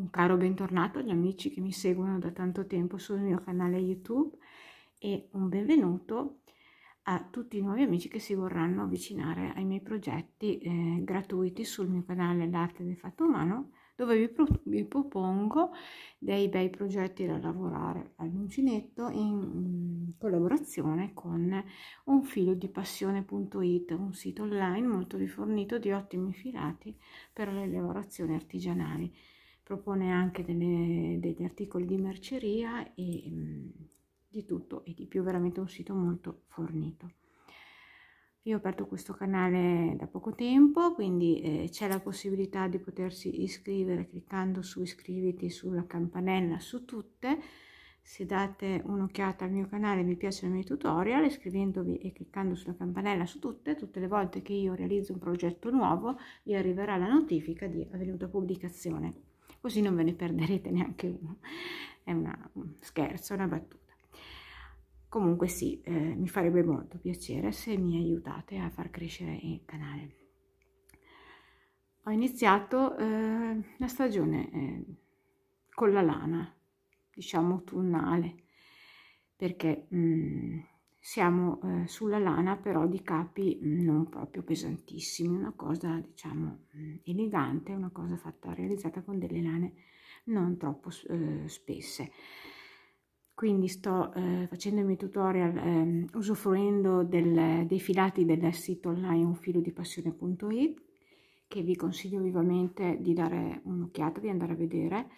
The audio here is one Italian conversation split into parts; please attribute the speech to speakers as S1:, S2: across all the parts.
S1: un caro bentornato agli amici che mi seguono da tanto tempo sul mio canale YouTube e un benvenuto a tutti i nuovi amici che si vorranno avvicinare ai miei progetti eh, gratuiti sul mio canale L'arte del fatto umano dove vi, pro vi propongo dei bei progetti da lavorare all'uncinetto in mm, collaborazione con unfilodipassione.it, un sito online molto rifornito di ottimi filati per le lavorazioni artigianali propone anche delle, degli articoli di merceria e mm, di tutto e di più, veramente un sito molto fornito. Io ho aperto questo canale da poco tempo, quindi eh, c'è la possibilità di potersi iscrivere cliccando su iscriviti sulla campanella su tutte. Se date un'occhiata al mio canale mi piacciono i miei tutorial, iscrivendovi e cliccando sulla campanella su tutte, tutte le volte che io realizzo un progetto nuovo vi arriverà la notifica di avvenuta pubblicazione così non ve ne perderete neanche uno è una, un scherzo una battuta comunque sì eh, mi farebbe molto piacere se mi aiutate a far crescere il canale ho iniziato eh, la stagione eh, con la lana diciamo autunnale, perché mh, mm, siamo eh, sulla lana però di capi mm, non proprio pesantissimi una cosa diciamo mm, elegante una cosa fatta realizzata con delle lane non troppo eh, spesse quindi sto eh, facendo il mio tutorial eh, usufruendo del, dei filati del sito online unfilodepassione.it che vi consiglio vivamente di dare un'occhiata, di andare a vedere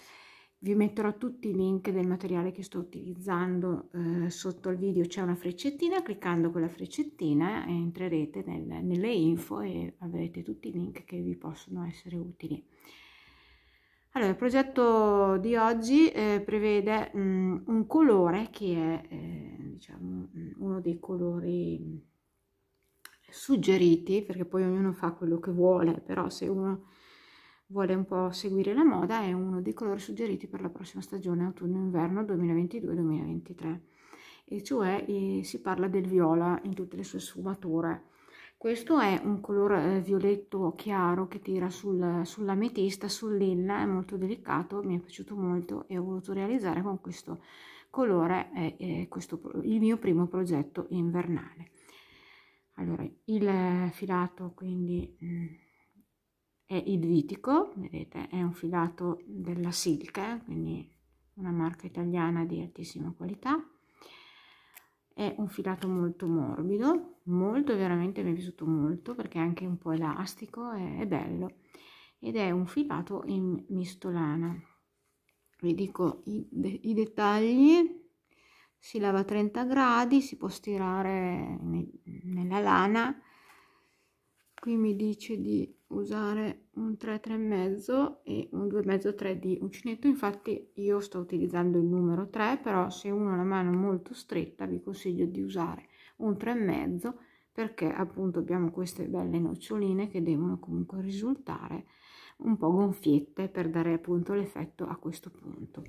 S1: vi metterò tutti i link del materiale che sto utilizzando eh, sotto il video c'è una freccettina cliccando quella freccettina eh, entrerete nel, nelle info e avrete tutti i link che vi possono essere utili allora il progetto di oggi eh, prevede mh, mm, un colore che è eh, diciamo mm, uno dei colori suggeriti perché poi ognuno fa quello che vuole però se uno vuole un po' seguire la moda, è uno dei colori suggeriti per la prossima stagione autunno-inverno 2022-2023 e cioè eh, si parla del viola in tutte le sue sfumature. Questo è un colore eh, violetto chiaro che tira sul, sull'ametista, sul è molto delicato, mi è piaciuto molto e ho voluto realizzare con questo colore eh, eh questo, il mio primo progetto invernale. Allora, il eh, filato quindi... Mh, mm, è il vitico, vedete è un filato della Silke, quindi una marca italiana di altissima qualità. È un filato molto morbido, molto veramente mi è piaciuto molto perché è anche un po' elastico, è, è bello ed è un filato in mistolana. Vi dico i, de i dettagli, si lava a 30 gradi, si può stirare ne nella lana qui mi dice di usare un 3 3 e mezzo e un 2 mezzo 3 di uncinetto infatti io sto utilizzando il numero 3 però se uno ha la mano molto stretta vi consiglio di usare un 3 mezzo perché appunto abbiamo queste belle noccioline che devono comunque risultare un po' gonfiette per dare appunto l'effetto a questo punto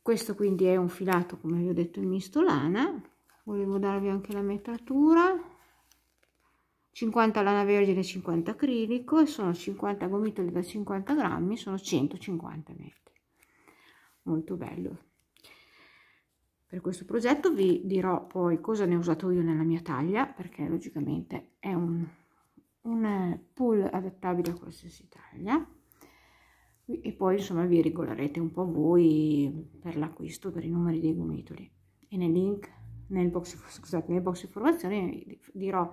S1: questo quindi è un filato come vi ho detto in mistolana volevo darvi anche la metratura 50 lana vergine 50 acrilico e sono 50 gomitoli da 50 grammi sono 150 metri molto bello per questo progetto vi dirò poi cosa ne ho usato io nella mia taglia perché logicamente è un, un eh, pool adattabile a qualsiasi taglia e poi insomma vi regolerete un po' voi per l'acquisto per i numeri dei gomitoli e nel link nel box, scusate, nel box informazioni dirò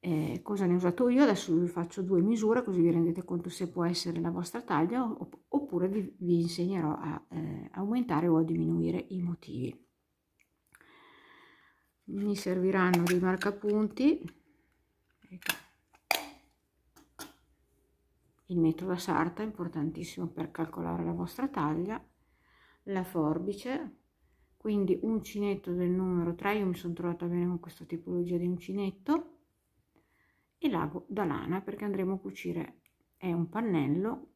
S1: eh, cosa ne ho usato io adesso vi faccio due misure così vi rendete conto se può essere la vostra taglia opp oppure vi, vi, insegnerò a eh, aumentare o a diminuire i motivi mi serviranno dei marcapunti ecco. il metodo a sarta importantissimo per calcolare la vostra taglia la forbice quindi uncinetto del numero 3 io mi sono trovata bene con questa tipologia di uncinetto e l'ago da lana perché andremo a cucire è un pannello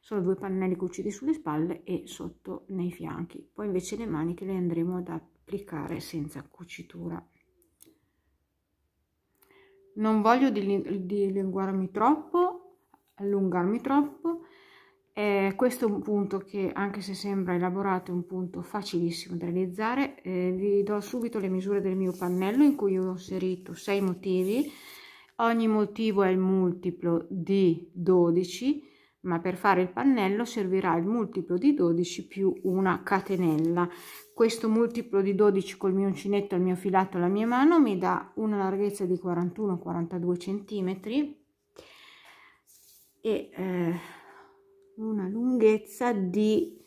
S1: sono due pannelli cuciti sulle spalle e sotto nei fianchi poi invece le maniche le andremo ad applicare senza cucitura non voglio dilinguarmi troppo allungarmi troppo eh, questo è un punto che anche se sembra elaborato è un punto facilissimo da realizzare eh, vi do subito le misure del mio pannello in cui ho inserito sei motivi Ogni motivo è il multiplo di 12, ma per fare il pannello servirà il multiplo di 12 più una catenella. Questo multiplo di 12 col mio uncinetto, il mio filato, la mia mano mi dà una larghezza di 41-42 centimetri e eh, una lunghezza di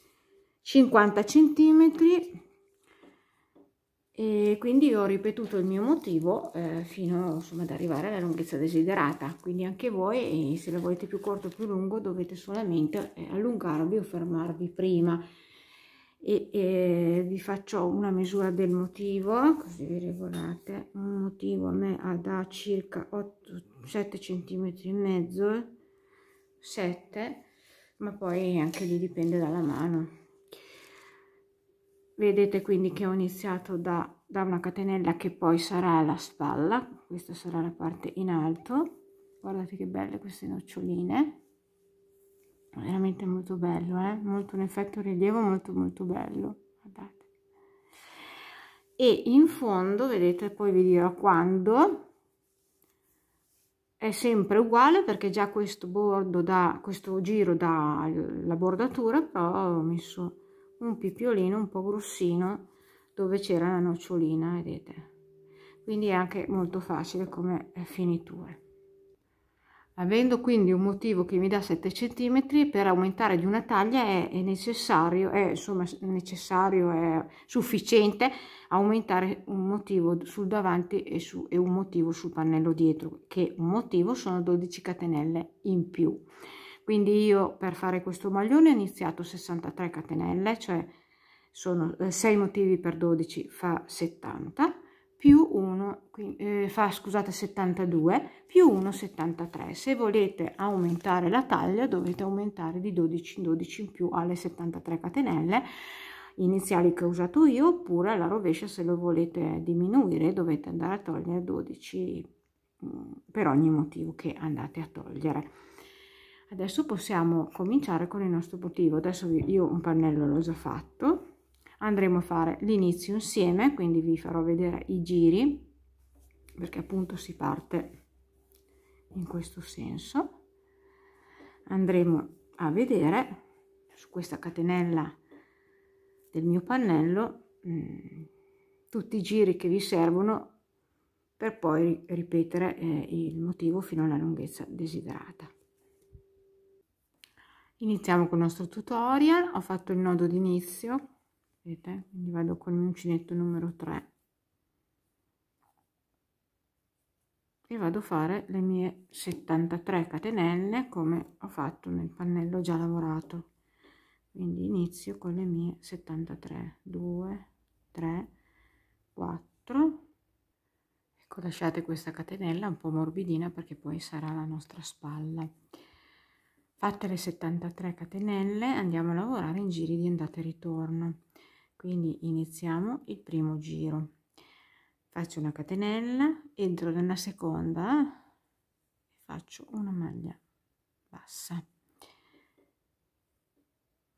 S1: 50 centimetri e quindi ho ripetuto il mio motivo eh, fino insomma, ad arrivare alla lunghezza desiderata quindi anche voi se lo volete più corto o più lungo dovete solamente eh, allungarvi o fermarvi prima e, e, vi faccio una misura del motivo così vi regolate un motivo a me ha da circa 8 7 cm e mezzo 7 ma poi anche lì dipende dalla mano vedete quindi che ho iniziato da, da una catenella che poi sarà la spalla questa sarà la parte in alto guardate che belle queste noccioline veramente molto bello eh? molto un effetto rilievo molto molto bello guardate e in fondo vedete poi vi dirò quando è sempre uguale perché già questo bordo da questo giro dalla bordatura però ho messo un pippiolino un po' grossino dove c'era la nocciolina vedete quindi è anche molto facile come finiture avendo quindi un motivo che mi dà 7 cm per aumentare di una taglia è, necessario è insomma necessario è sufficiente aumentare un motivo sul davanti e, su, e un motivo sul pannello dietro che un motivo sono 12 catenelle in più quindi io per fare questo maglione ho iniziato 63 catenelle cioè sono 6 eh, motivi per 12 fa 70 più 1 eh, fa scusate 72 più 1 73 se volete aumentare la taglia dovete aumentare di 12 in 12 in più alle 73 catenelle iniziali che ho usato io oppure alla rovescia se lo volete diminuire dovete andare a togliere 12 mh, mm, per ogni motivo che andate a togliere Adesso possiamo cominciare con il nostro motivo. Adesso io un pannello l'ho già fatto. Andremo a fare l'inizio insieme, quindi vi farò vedere i giri, perché appunto si parte in questo senso. Andremo a vedere su questa catenella del mio pannello mm, tutti i giri che vi servono per poi ripetere eh, il motivo fino alla lunghezza desiderata. Iniziamo con il nostro tutorial, ho fatto il nodo d'inizio, vedete, quindi vado con l'uncinetto numero 3 e vado a fare le mie 73 catenelle come ho fatto nel pannello già lavorato. Quindi inizio con le mie 73, 2, 3, 4. Ecco, lasciate questa catenella un po' morbidina perché poi sarà la nostra spalla fatte le 73 catenelle andiamo a lavorare in giri di andata e ritorno quindi iniziamo il primo giro faccio una catenella entro nella seconda e faccio una maglia bassa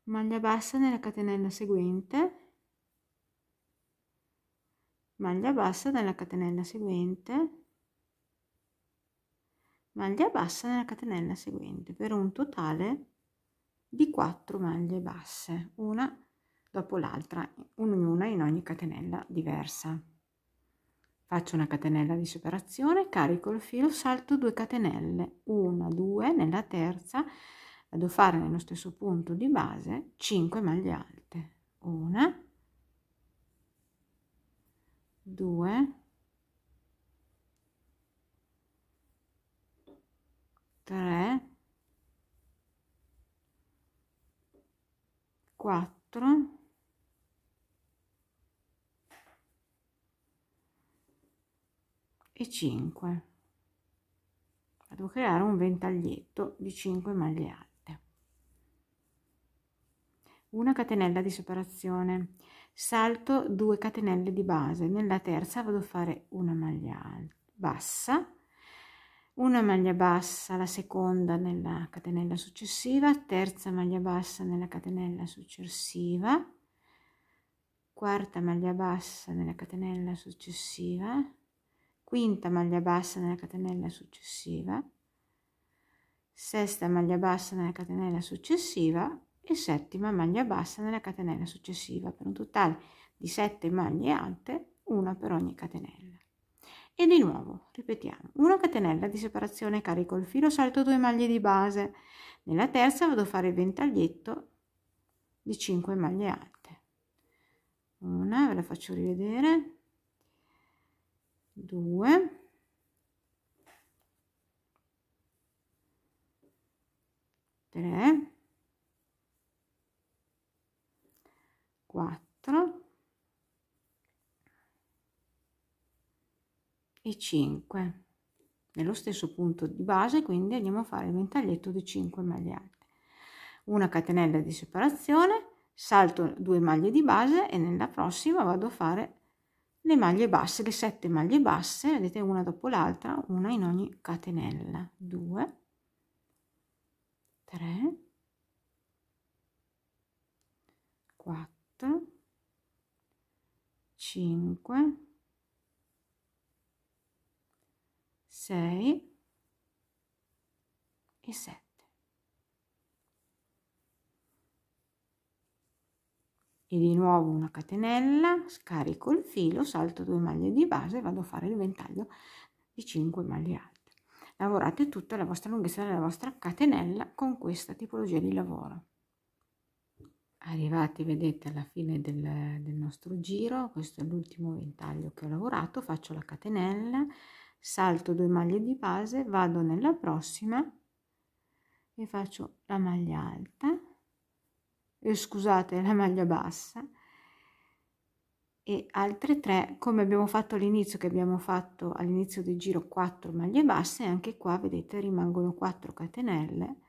S1: maglia bassa nella catenella seguente maglia bassa nella catenella seguente maglia bassa nella catenella seguente per un totale di 4 maglie basse una dopo l'altra ognuna in ogni catenella diversa faccio una catenella di separazione carico il filo salto 2 catenelle 1 2 nella terza vado a fare nello stesso punto di base 5 maglie alte 1 2 3 4 e 5 vado a creare un ventaglietto di 5 maglie alte una catenella di separazione salto 2 catenelle di base nella terza vado a fare una maglia bassa una maglia bassa la seconda nella catenella successiva terza maglia bassa nella catenella successiva quarta maglia bassa nella catenella successiva quinta maglia bassa nella catenella successiva sesta maglia bassa nella catenella successiva e settima maglia bassa nella catenella successiva per un totale di 7 maglie alte una per ogni catenella e di nuovo ripetiamo una catenella di separazione carico il filo salto 2 maglie di base nella terza vado a fare il ventaglietto di 5 maglie alte una ve la faccio rivedere 2 3 4 e 5 nello stesso punto di base quindi andiamo a fare il ventaglietto di 5 maglie alte una catenella di separazione salto due maglie di base e nella prossima vado a fare le maglie basse le sette maglie basse vedete una dopo l'altra una in ogni catenella 2 3 4 5 6 e 7. E di nuovo una catenella, scarico il filo, salto due maglie di base e vado a fare il ventaglio di 5 maglie alte. Lavorate tutta la vostra lunghezza della vostra catenella con questa tipologia di lavoro arrivati vedete alla fine del, del nostro giro questo è l'ultimo ventaglio che ho lavorato faccio la catenella salto due maglie di base vado nella prossima e faccio la maglia alta eh, scusate la maglia bassa e altre 3 come abbiamo fatto all'inizio che abbiamo fatto all'inizio del giro 4 maglie basse anche qua vedete rimangono 4 catenelle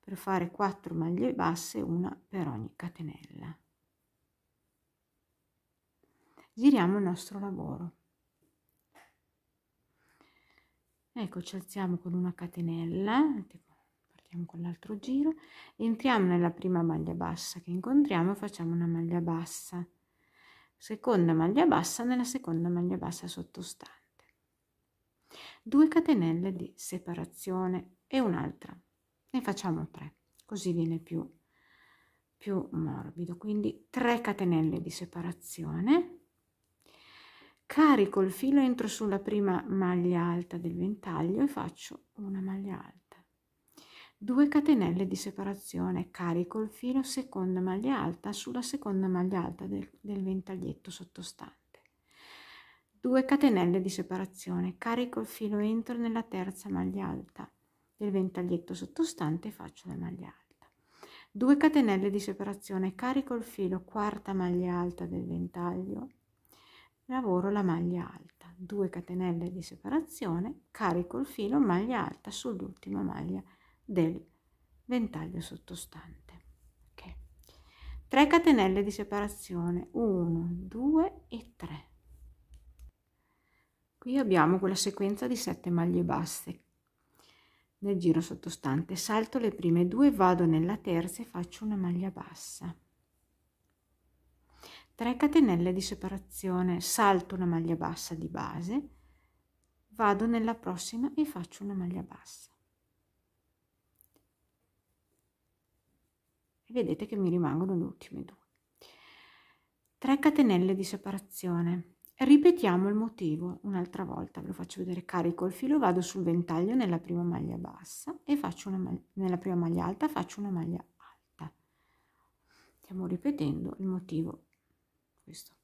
S1: per fare 4 maglie basse una per ogni catenella giriamo il nostro lavoro ecco ci alziamo con una catenella partiamo con l'altro giro entriamo nella prima maglia bassa che incontriamo facciamo una maglia bassa seconda maglia bassa nella seconda maglia bassa sottostante 2 catenelle di separazione e un'altra ne facciamo 3 così viene più più morbido quindi 3 catenelle di separazione carico il filo entro sulla prima maglia alta del ventaglio e faccio una maglia alta 2 catenelle di separazione carico il filo seconda maglia alta sulla seconda maglia alta del, del ventaglietto sottostante 2 catenelle di separazione carico il filo entro nella terza maglia alta del ventaglietto sottostante e faccio la maglia alta 2 catenelle di separazione carico il filo quarta maglia alta del ventaglio lavoro la maglia alta 2 catenelle di separazione carico il filo maglia alta sull'ultima maglia del ventaglio sottostante okay. 3 catenelle di separazione 1 2 e 3 qui abbiamo quella sequenza di 7 maglie basse nel giro sottostante salto le prime due vado nella terza e faccio una maglia bassa 3 catenelle di separazione salto una maglia bassa di base vado nella prossima e faccio una maglia bassa e vedete che mi rimangono le ultime due 3 catenelle di separazione ripetiamo il motivo un'altra volta ve lo faccio vedere carico il filo vado sul ventaglio nella prima maglia bassa e faccio una maglia nella prima maglia alta faccio una maglia alta stiamo ripetendo il motivo questo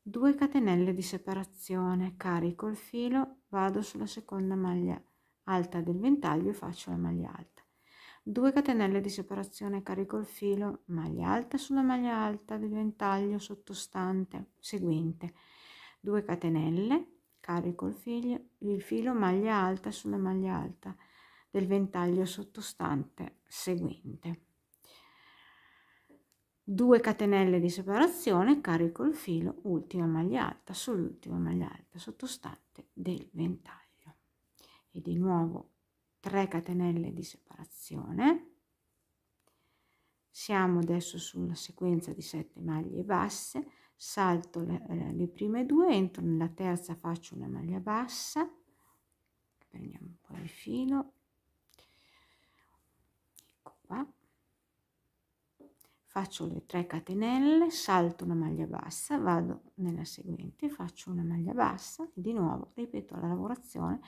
S1: 2 catenelle di separazione carico il filo vado sulla seconda maglia alta del ventaglio e faccio la maglia alta 2 catenelle di separazione carico il filo maglia alta sulla maglia alta del ventaglio sottostante seguente 2 catenelle carico il filo, il filo maglia alta sulla maglia alta del ventaglio sottostante seguente 2 catenelle di separazione carico il filo ultima maglia alta sull'ultima maglia alta sottostante del ventaglio e di nuovo 3 catenelle di separazione siamo adesso sulla sequenza di 7 maglie basse salto le, eh, le prime due entro nella terza faccio una maglia bassa prendiamo un po' di filo faccio le 3 catenelle salto una maglia bassa vado nella seguente faccio una maglia bassa e di nuovo ripeto la lavorazione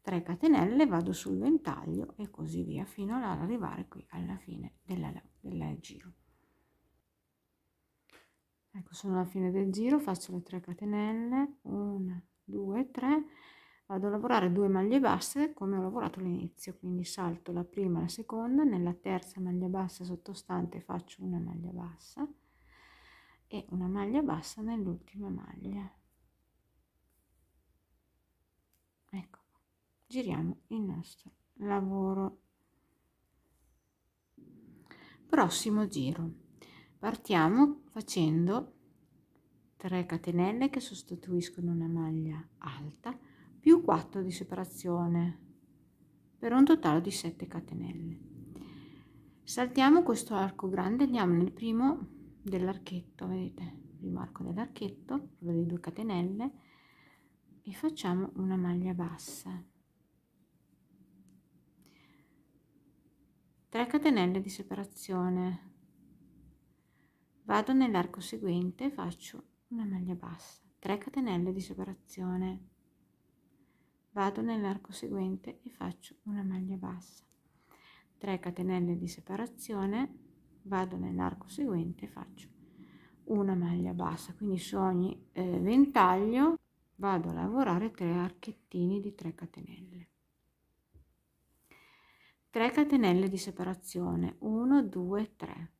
S1: 3 catenelle vado sul ventaglio e così via fino ad arrivare qui alla fine della, della giro ecco sono alla fine del giro faccio le 3 catenelle 1 2 3 vado a lavorare due maglie basse come ho lavorato all'inizio quindi salto la prima la seconda nella terza maglia bassa sottostante faccio una maglia bassa e una maglia bassa nell'ultima maglia ecco giriamo il nostro lavoro prossimo giro partiamo facendo 3 catenelle che sostituiscono una maglia alta più 4 di separazione per un totale di 7 catenelle saltiamo questo arco grande andiamo nel primo dell'archetto vedete il primo arco dell'archetto quello di 2 catenelle e facciamo una maglia bassa 3 catenelle di separazione vado nell'arco seguente faccio una maglia bassa 3 catenelle di separazione vado nell'arco seguente e faccio una maglia bassa 3 catenelle di separazione vado nell'arco seguente e faccio una maglia bassa quindi su ogni eh, ventaglio vado a lavorare 3 archettini di 3 catenelle 3 catenelle di separazione 1 2 3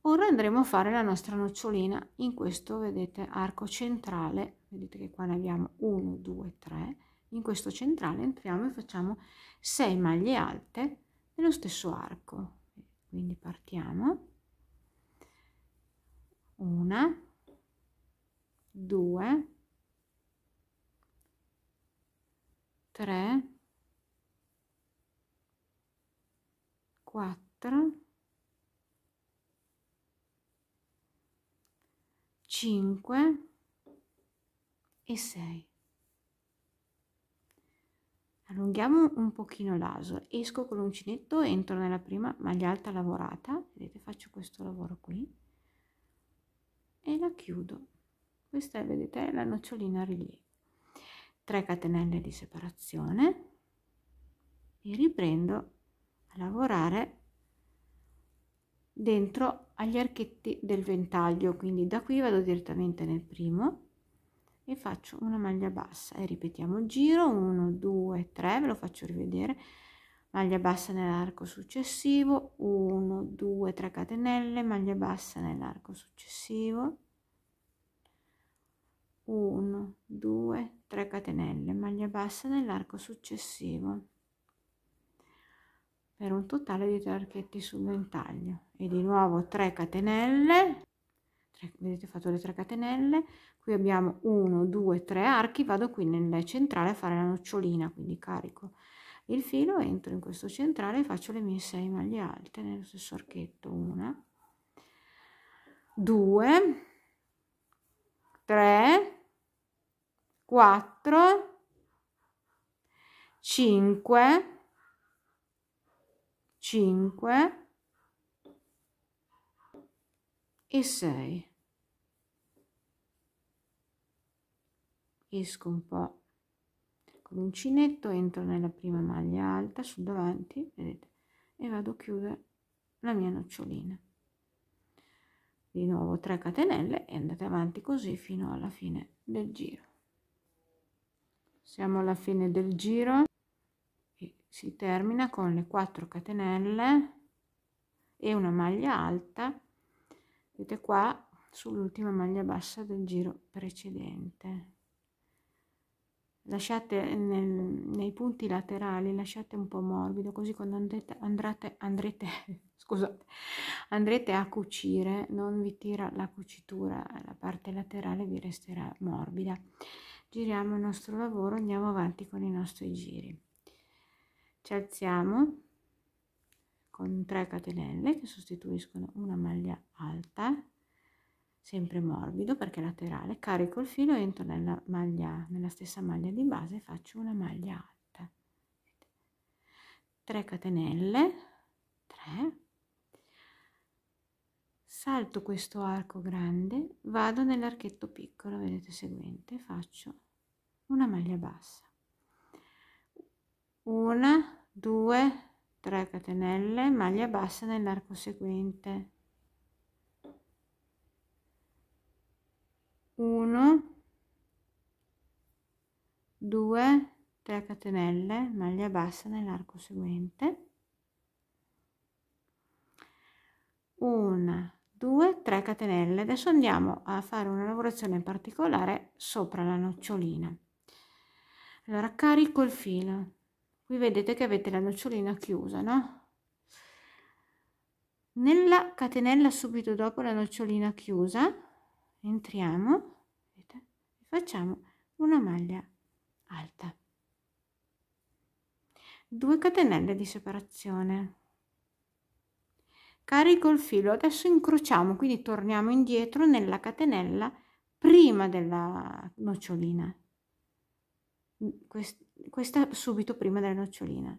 S1: ora andremo a fare la nostra nocciolina in questo vedete arco centrale vedete che qua ne abbiamo 1 2 3 in questo centrale entriamo e facciamo 6 maglie alte nello stesso arco quindi partiamo una due tre quattro cinque e sei allunghiamo un pochino l'aso esco con l'uncinetto entro nella prima maglia alta lavorata vedete faccio questo lavoro qui e la chiudo questa è, vedete la nocciolina rilievo 3 catenelle di separazione e riprendo a lavorare dentro agli archetti del ventaglio quindi da qui vado direttamente nel primo e faccio una maglia bassa e ripetiamo il giro 1 2 3 ve lo faccio rivedere maglia bassa nell'arco successivo 1 2 3 catenelle maglia bassa nell'arco successivo 1 2 3 catenelle maglia bassa nell'arco successivo per un totale di 3 archetti sul ventaglio e di nuovo 3 catenelle 3, vedete ho fatto le 3 catenelle qui abbiamo 1 2 3 archi vado qui nel centrale a fare la nocciolina quindi carico il filo entro in questo centrale e faccio le mie 6 maglie alte nello stesso archetto 1 2 3 4 5 5 e 6 esco un po' con l'uncinetto, entro nella prima maglia alta sul davanti, vedete, e vado a chiudere la mia nocciolina. Di nuovo 3 catenelle e andate avanti così fino alla fine del giro. Siamo alla fine del giro e si termina con le 4 catenelle e una maglia alta. Vedete qua sull'ultima maglia bassa del giro precedente lasciate nel, nei punti laterali lasciate un po' morbido così quando andrete, andrete, andrete, scusate, andrete a cucire non vi tira la cucitura la parte laterale vi resterà morbida giriamo il nostro lavoro andiamo avanti con i nostri giri ci alziamo con 3 catenelle che sostituiscono una maglia alta sempre morbido perché laterale, carico il filo, entro nella, maglia, nella stessa maglia di base e faccio una maglia alta. 3 catenelle, 3, salto questo arco grande, vado nell'archetto piccolo, vedete seguente, faccio una maglia bassa. 1, 2, 3 catenelle, maglia bassa nell'arco seguente 1 2 3 catenelle maglia bassa nell'arco seguente 1 2 3 catenelle adesso andiamo a fare una lavorazione particolare sopra la nocciolina allora carico il filo qui vedete che avete la nocciolina chiusa no nella catenella subito dopo la nocciolina chiusa entriamo e facciamo una maglia alta 2 catenelle di separazione carico il filo adesso incrociamo quindi torniamo indietro nella catenella prima della nocciolina questa subito prima della nocciolina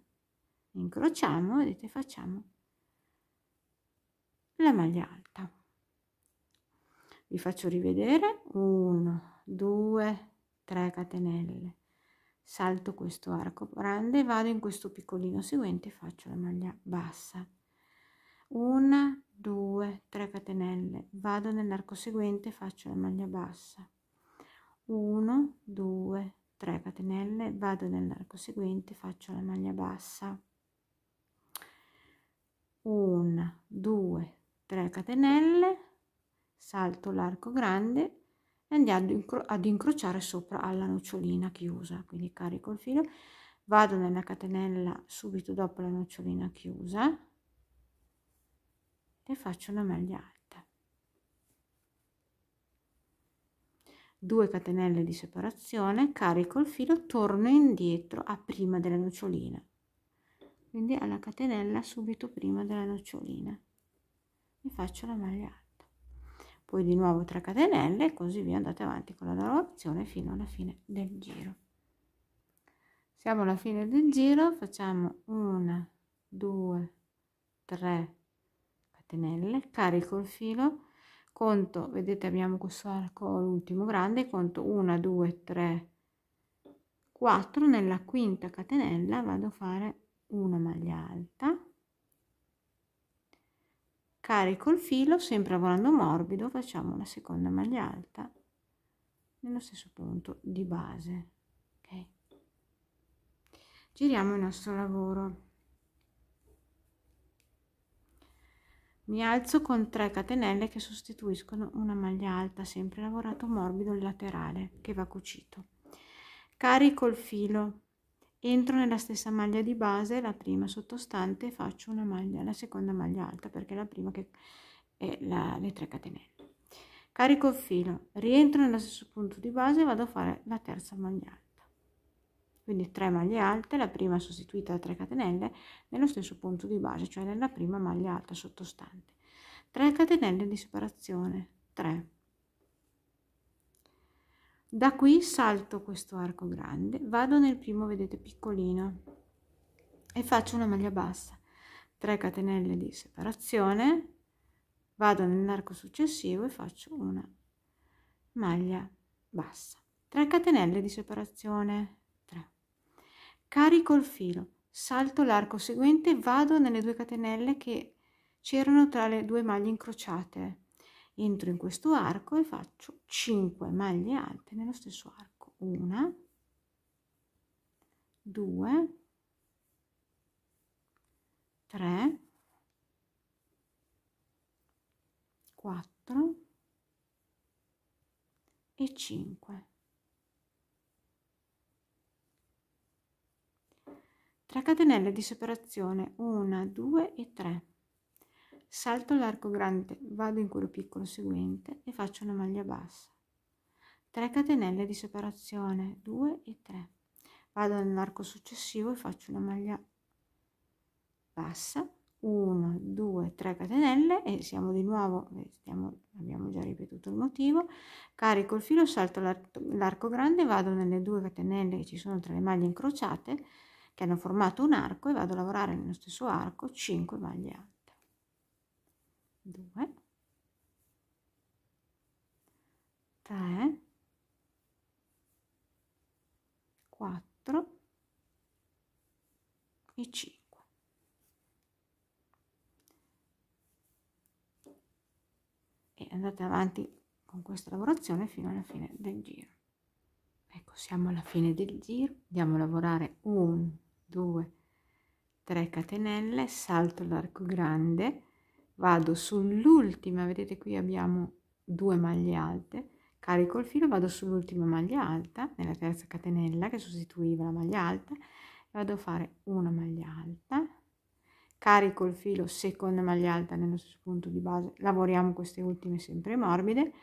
S1: incrociamo vedete facciamo la maglia alta vi faccio rivedere 1 2 3 catenelle salto questo arco grande vado in questo piccolino seguente faccio la maglia bassa 1 2 3 catenelle vado nell'arco seguente faccio la maglia bassa 1 2 3 catenelle vado nell'arco seguente faccio la maglia bassa 1 2 3 catenelle salto l'arco grande e andiamo ad incrociare sopra alla nocciolina chiusa quindi carico il filo vado nella catenella subito dopo la nocciolina chiusa e faccio una maglia alta 2 catenelle di separazione carico il filo torno indietro a prima della nocciolina quindi alla catenella subito prima della nocciolina e faccio la maglia alta poi di nuovo 3 catenelle e così via andate avanti con la lavorazione fino alla fine del giro siamo alla fine del giro facciamo una 2 3 catenelle carico il filo conto vedete abbiamo questo arco l'ultimo grande conto 1 2 3 4 nella quinta catenella vado a fare una maglia alta carico il filo sempre lavorando morbido facciamo una seconda maglia alta nello stesso punto di base okay. giriamo il nostro lavoro mi alzo con 3 catenelle che sostituiscono una maglia alta sempre lavorato morbido il laterale che va cucito carico il filo entro nella stessa maglia di base la prima sottostante e faccio una maglia la seconda maglia alta perché la prima che è la, le 3 catenelle carico il filo rientro nello stesso punto di base e vado a fare la terza maglia alta quindi 3 maglie alte la prima sostituita da 3 catenelle nello stesso punto di base cioè nella prima maglia alta sottostante 3 catenelle di separazione 3 da qui salto questo arco grande vado nel primo vedete piccolino e faccio una maglia bassa 3 catenelle di separazione vado nell'arco successivo e faccio una maglia bassa 3 catenelle di separazione 3 carico il filo salto l'arco seguente vado nelle due catenelle che c'erano tra le due maglie incrociate entro in questo arco e faccio 5 maglie alte nello stesso arco una 2 3 4 e 5 3 catenelle di separazione 1 2 e 3 salto l'arco grande, vado in quello piccolo seguente e faccio una maglia bassa. 3 catenelle di separazione, 2 e 3. Vado nell'arco successivo e faccio una maglia bassa, 1, 2, 3 catenelle e siamo di nuovo, eh, stiamo, abbiamo già ripetuto il motivo, carico il filo, salto l'arco grande, vado nelle due catenelle che ci sono tra le maglie incrociate che hanno formato un arco e vado a lavorare nello stesso arco 5 maglie alte. 2 3 4 e 5 e andate avanti con questa lavorazione fino alla fine del giro ecco siamo alla fine del giro andiamo a lavorare 1 2 3 catenelle salto l'arco grande vado sull'ultima, vedete qui abbiamo due maglie alte, carico il filo, vado sull'ultima maglia alta, nella terza catenella che sostituiva la maglia alta, vado a fare una maglia alta, carico il filo, seconda maglia alta nello stesso punto di base, lavoriamo queste ultime sempre morbide,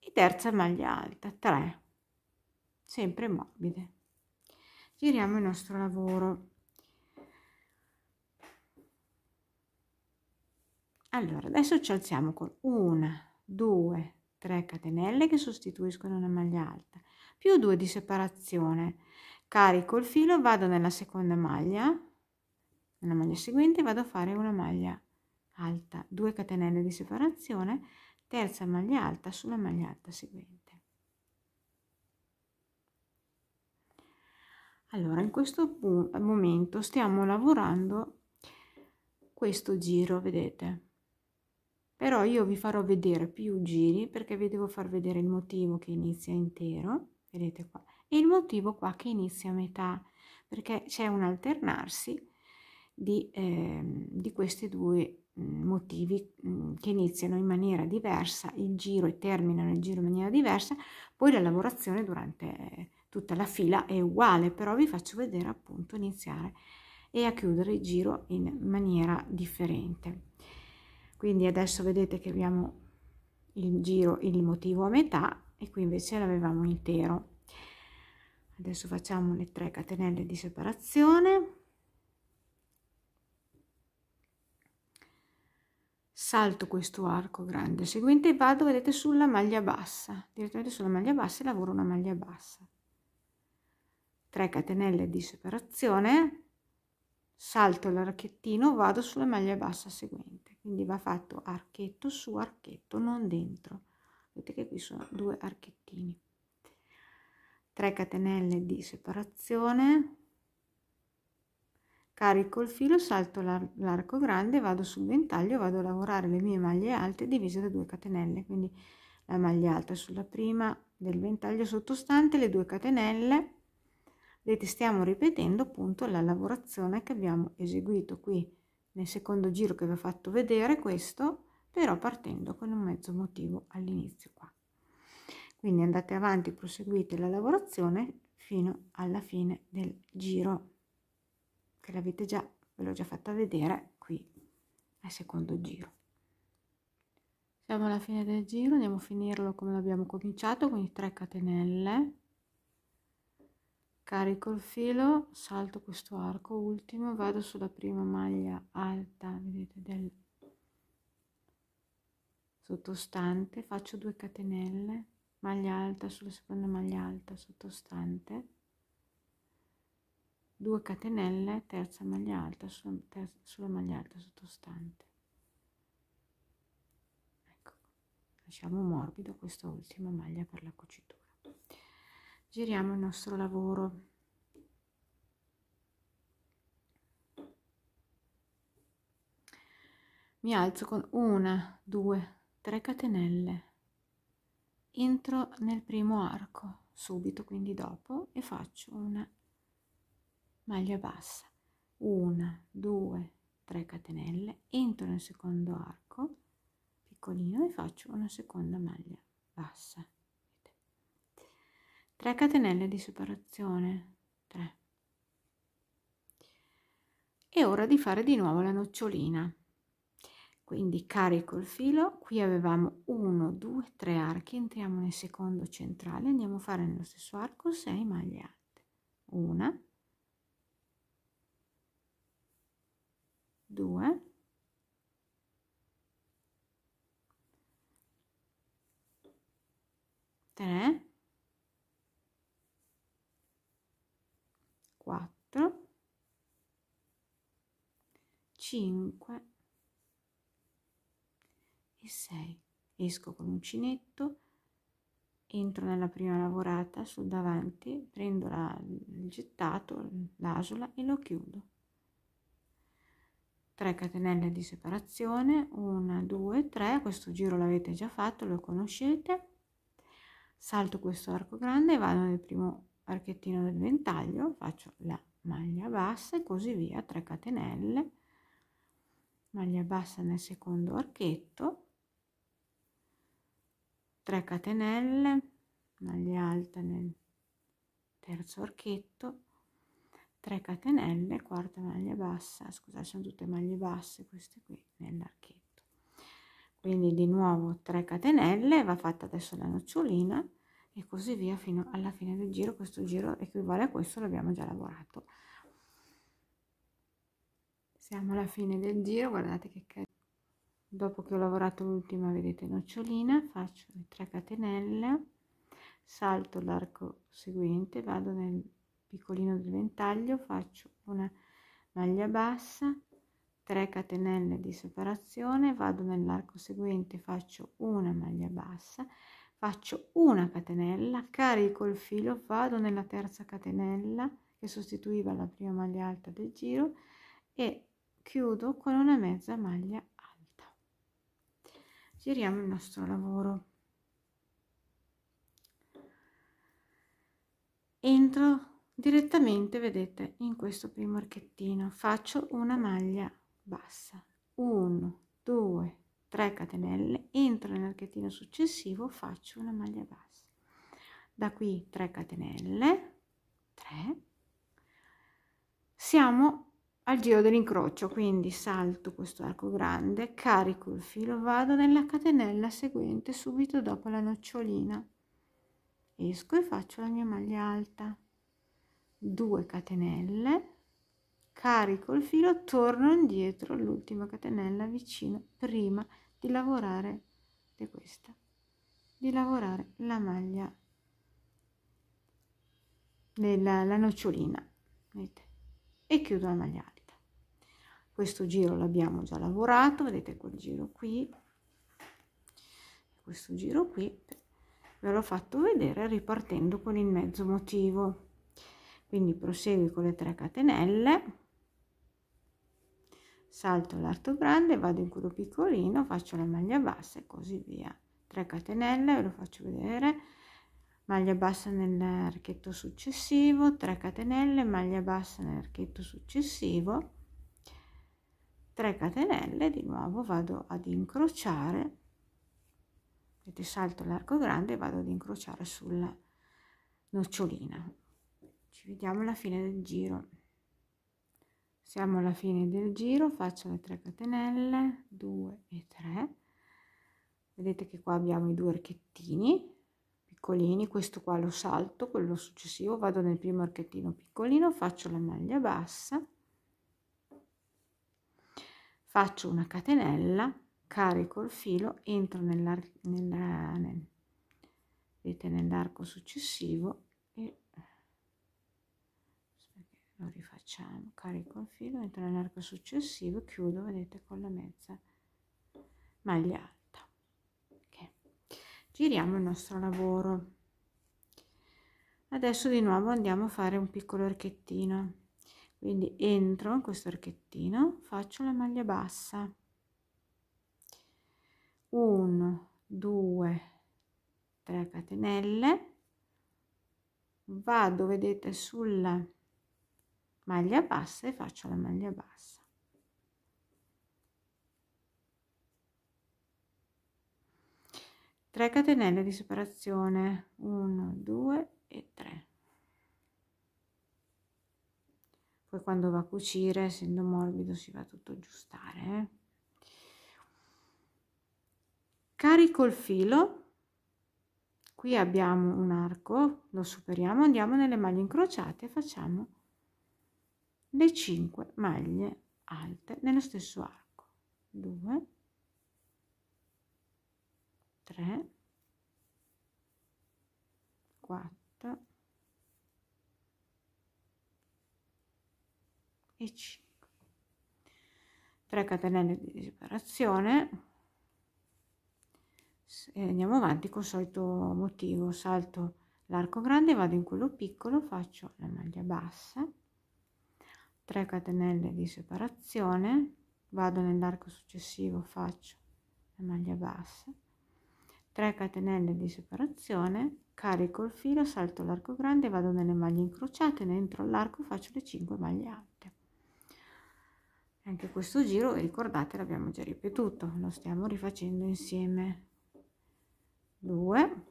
S1: e terza maglia alta, 3, sempre morbide. Giriamo il nostro lavoro. allora adesso ci alziamo con una due tre catenelle che sostituiscono una maglia alta più due di separazione carico il filo vado nella seconda maglia nella maglia seguente vado a fare una maglia alta 2 catenelle di separazione terza maglia alta sulla maglia alta seguente allora in questo punto, momento stiamo lavorando questo giro vedete però io vi farò vedere più giri perché vi devo far vedere il motivo che inizia intero vedete qua e il motivo qua che inizia a metà perché c'è un alternarsi di, eh, di questi due mm, motivi mm, che iniziano in maniera diversa il giro e terminano il giro in maniera diversa poi la lavorazione durante eh, tutta la fila è uguale però vi faccio vedere appunto iniziare e a chiudere il giro in maniera differente quindi adesso vedete che abbiamo il giro il motivo a metà e qui invece l'avevamo intero adesso facciamo le 3 catenelle di separazione salto questo arco grande seguente vado vedete sulla maglia bassa direttamente sulla maglia bassa e lavoro una maglia bassa 3 catenelle di separazione salto l'archettino, vado sulla maglia bassa seguente, quindi va fatto archetto su archetto, non dentro. Vedete che qui sono due archettini. 3 catenelle di separazione, carico il filo, salto l'arco grande, vado sul ventaglio, vado a lavorare le mie maglie alte divise da 2 catenelle, quindi la maglia alta sulla prima del ventaglio sottostante, le 2 catenelle, vedete stiamo ripetendo appunto la lavorazione che abbiamo eseguito qui nel secondo giro che vi ho fatto vedere questo però partendo con un mezzo motivo all'inizio qua quindi andate avanti proseguite la lavorazione fino alla fine del giro che l'avete già ve l'ho già fatta vedere qui al secondo giro siamo alla fine del giro andiamo a finirlo come l'abbiamo cominciato quindi 3 catenelle carico il filo salto questo arco ultimo vado sulla prima maglia alta vedete del sottostante faccio 2 catenelle maglia alta sulla seconda maglia alta sottostante 2 catenelle terza maglia alta sulla, terza, sulla maglia alta sottostante ecco lasciamo morbido questa ultima maglia per la cucitura giriamo il nostro lavoro mi alzo con una due tre catenelle entro nel primo arco subito quindi dopo e faccio una maglia bassa una due 3 catenelle entro nel secondo arco piccolino e faccio una seconda maglia bassa 3 catenelle di separazione 3 è ora di fare di nuovo la nocciolina quindi carico il filo qui avevamo 1 2 3 archi entriamo nel secondo centrale andiamo a fare nello stesso arco 6 maglie alte 1 2 3 4 5 e 6 esco con l'uncinetto entro nella prima lavorata sul davanti prendo la, il gettato l'asola e lo chiudo 3 catenelle di separazione 1 2 3 questo giro l'avete già fatto lo conoscete salto questo arco grande vado nel primo archettino del ventaglio faccio la maglia bassa e così via 3 catenelle maglia bassa nel secondo archetto 3 catenelle maglia alta nel terzo archetto 3 catenelle quarta maglia bassa scusate sono tutte maglie basse queste qui nell'archetto quindi di nuovo 3 catenelle va fatta adesso la nocciolina e così via fino alla fine del giro questo giro equivale a questo l'abbiamo già lavorato siamo alla fine del giro guardate che carino dopo che ho lavorato l'ultima vedete nocciolina faccio 3 catenelle salto l'arco seguente vado nel piccolino del ventaglio faccio una maglia bassa 3 catenelle di separazione vado nell'arco seguente faccio una maglia bassa faccio una catenella, carico il filo, vado nella terza catenella che sostituiva la prima maglia alta del giro e chiudo con una mezza maglia alta. Giriamo il nostro lavoro. Entro direttamente, vedete, in questo primo archettino. Faccio una maglia bassa. 1, 2, 3. 3 catenelle entro nell'archettino successivo faccio una maglia bassa da qui 3 catenelle 3 siamo al giro dell'incrocio quindi salto questo arco grande carico il filo vado nella catenella seguente subito dopo la nocciolina esco e faccio la mia maglia alta 2 catenelle carico il filo torno indietro all'ultima catenella vicino prima di lavorare di questa di lavorare la maglia della la nocciolina vedete e chiudo la maglia alta questo giro l'abbiamo già lavorato vedete quel giro qui questo giro qui ve l'ho fatto vedere ripartendo con il mezzo motivo quindi prosegui con le 3 catenelle salto l'arto grande vado in quello piccolino faccio la maglia bassa e così via 3 catenelle ve lo faccio vedere maglia bassa nell'archetto successivo 3 catenelle maglia bassa nell'archetto successivo 3 catenelle di nuovo vado ad incrociare vedete salto l'arco grande e vado ad incrociare sulla nocciolina ci vediamo alla fine del giro siamo alla fine del giro faccio le 3 catenelle 2 e 3 vedete che qua abbiamo i due archettini piccolini questo qua lo salto quello successivo vado nel primo archettino piccolino faccio la maglia bassa faccio una catenella carico il filo entro nell'arco nella, nell'arco successivo lo rifacciamo carico il filo entro nell'arco successivo chiudo vedete con la mezza maglia alta okay. giriamo il nostro lavoro adesso di nuovo andiamo a fare un piccolo archettino quindi entro in questo archettino faccio la maglia bassa 1 2 3 catenelle vado vedete sulla maglia bassa e faccio la maglia bassa catenelle di separazione 1 2 e 3 poi quando va a cucire essendo morbido si va tutto aggiustare eh. carico il filo qui abbiamo un arco lo superiamo andiamo nelle maglie incrociate e facciamo le 5 maglie alte nello stesso arco 2 3 4 e 5 3 catenelle di separazione e andiamo avanti con il solito motivo salto l'arco grande vado in quello piccolo faccio la maglia bassa 3 catenelle di separazione vado nell'arco successivo faccio la maglia bassa 3 catenelle di separazione carico il filo salto l'arco grande vado nelle maglie incrociate dentro l'arco faccio le 5 maglie alte anche questo giro ricordate l'abbiamo già ripetuto lo stiamo rifacendo insieme 2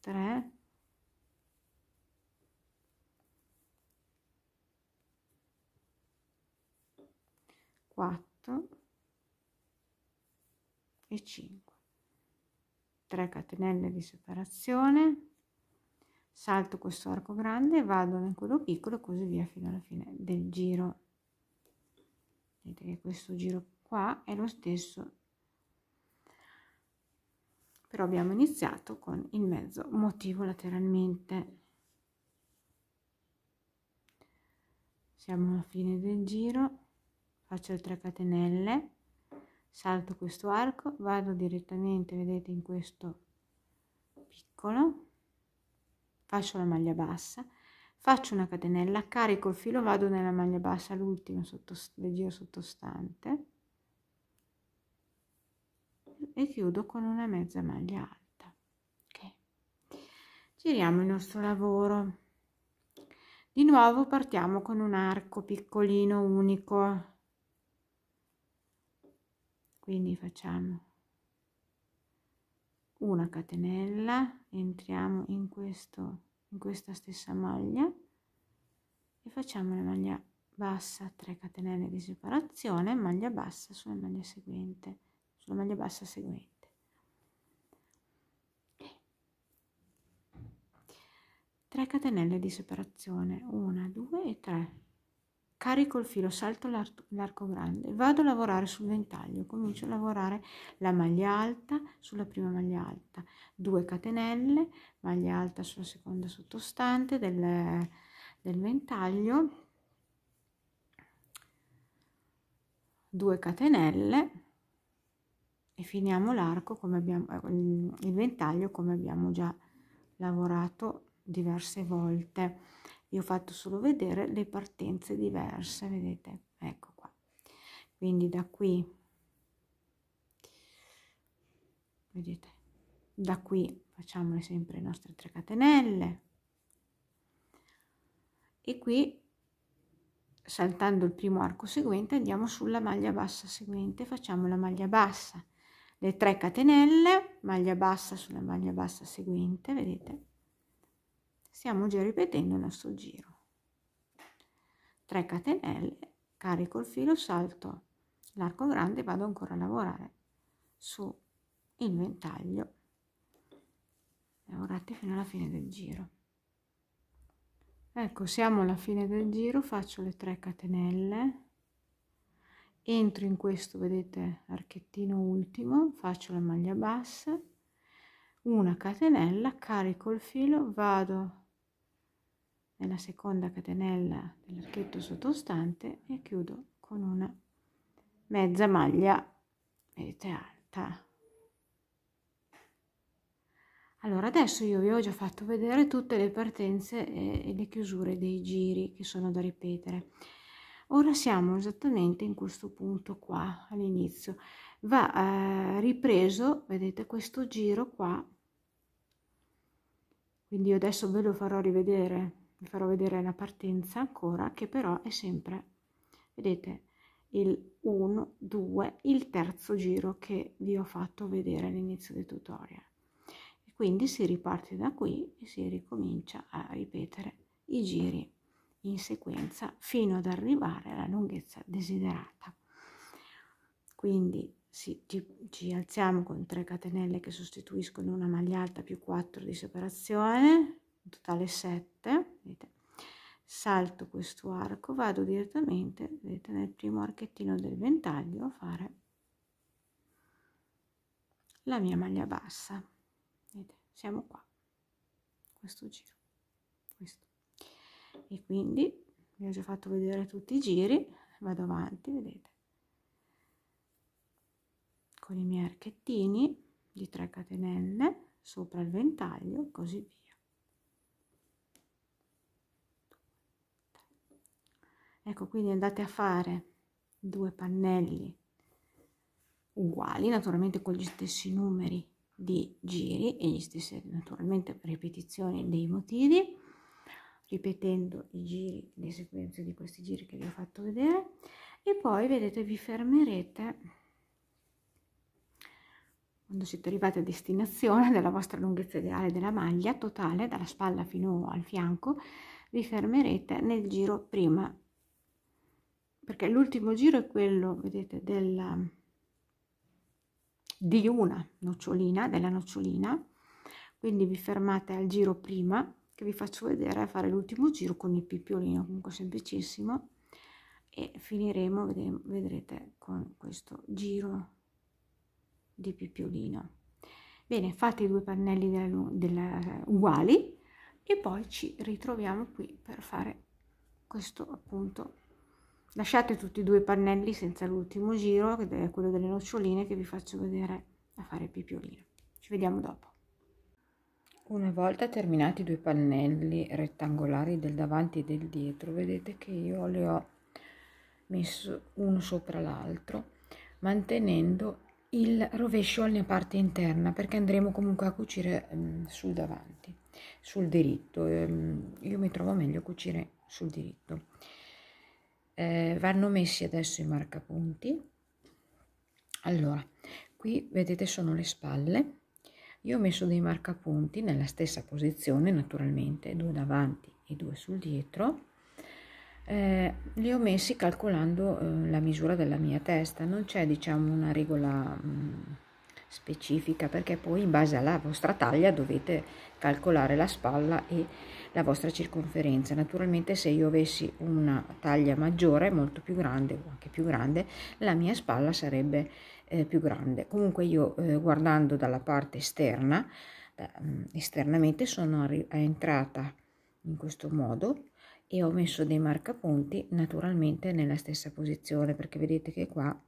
S1: 3 4 e 5 3 catenelle di separazione salto questo arco grande vado in quello piccolo e così via fino alla fine del giro vedete che questo giro qua è lo stesso però abbiamo iniziato con il mezzo motivo lateralmente siamo alla fine del giro faccio 3 catenelle salto questo arco vado direttamente vedete in questo piccolo faccio la maglia bassa faccio una catenella carico il filo vado nella maglia bassa l'ultima sottost del giro sottostante e chiudo con una mezza maglia alta okay. giriamo il nostro lavoro di nuovo partiamo con un arco piccolino unico quindi facciamo una catenella entriamo in questo in questa stessa maglia e facciamo una maglia bassa 3 catenelle di separazione maglia bassa sulla maglia seguente sulla maglia bassa seguente catenelle di separazione 1 2 e 3 carico il filo, salto l'arco grande, vado a lavorare sul ventaglio, comincio a lavorare la maglia alta sulla prima maglia alta, 2 catenelle, maglia alta sulla seconda sottostante del, del ventaglio, 2 catenelle e finiamo l'arco come abbiamo il ventaglio come abbiamo già lavorato diverse volte io ho fatto solo vedere le partenze diverse vedete ecco qua quindi da qui vedete da qui facciamo sempre le nostre 3 catenelle e qui saltando il primo arco seguente andiamo sulla maglia bassa seguente facciamo la maglia bassa le 3 catenelle maglia bassa sulla maglia bassa seguente vedete stiamo già ripetendo il nostro giro 3 catenelle carico il filo salto l'arco grande vado ancora a lavorare su il ventaglio lavorate fino alla fine del giro ecco siamo alla fine del giro faccio le 3 catenelle entro in questo vedete archettino ultimo faccio la maglia bassa una catenella carico il filo vado nella seconda catenella dell'archetto sottostante e chiudo con una mezza maglia vedete alta allora adesso io vi ho già fatto vedere tutte le partenze eh, e le chiusure dei giri che sono da ripetere ora siamo esattamente in questo punto qua all'inizio va eh, ripreso vedete questo giro qua quindi io adesso ve lo farò rivedere vi farò vedere la partenza ancora che però è sempre vedete il 1 2 il terzo giro che vi ho fatto vedere all'inizio del tutorial e quindi si riparte da qui e si ricomincia a ripetere i giri in sequenza fino ad arrivare alla lunghezza desiderata quindi si, ci, ci alziamo con 3 catenelle che sostituiscono una maglia alta più 4 di separazione in totale 7 vedete salto questo arco vado direttamente vedete nel primo archettino del ventaglio a fare la mia maglia bassa vedete siamo qua questo giro questo e quindi vi ho già fatto vedere tutti i giri vado avanti vedete con i miei archettini di 3 catenelle sopra il ventaglio così via Ecco, quindi andate a fare due pannelli uguali, naturalmente con gli stessi numeri di giri e gli stesse naturalmente ripetizioni dei motivi, ripetendo i giri, le sequenze di questi giri che vi ho fatto vedere e poi vedete vi fermerete quando siete arrivati a destinazione della vostra lunghezza ideale della maglia totale dalla spalla fino al fianco vi fermerete nel giro prima perché l'ultimo giro è quello, vedete, del, di una nocciolina, della nocciolina, quindi vi fermate al giro prima, che vi faccio vedere a fare l'ultimo giro con il pippiolino, comunque semplicissimo, e finiremo, vedrete, con questo giro di pippiolino. Bene, fate i due pannelli della, della, uguali e poi ci ritroviamo qui per fare questo appunto lasciate tutti e due i pannelli senza l'ultimo giro che è quello delle noccioline che vi faccio vedere a fare il pipiolino ci vediamo dopo una volta terminati i due pannelli rettangolari del davanti e del dietro vedete che io le ho messo uno sopra l'altro mantenendo il rovescio alla parte interna perché andremo comunque a cucire mh, mm, sul davanti sul diritto ehm, io mi trovo meglio a cucire sul diritto eh, vanno messi adesso i marcapunti allora qui vedete sono le spalle io ho messo dei marcapunti nella stessa posizione naturalmente due davanti e due sul dietro eh, li ho messi calcolando eh, la misura della mia testa non c'è diciamo una regola mh, mm, specifica perché poi in base alla vostra taglia dovete calcolare la spalla e la vostra circonferenza naturalmente se io avessi una taglia maggiore molto più grande o anche più grande la mia spalla sarebbe eh, più grande comunque io eh, guardando dalla parte esterna da, mm, esternamente sono entrata in questo modo e ho messo dei marcapunti naturalmente nella stessa posizione perché vedete che qua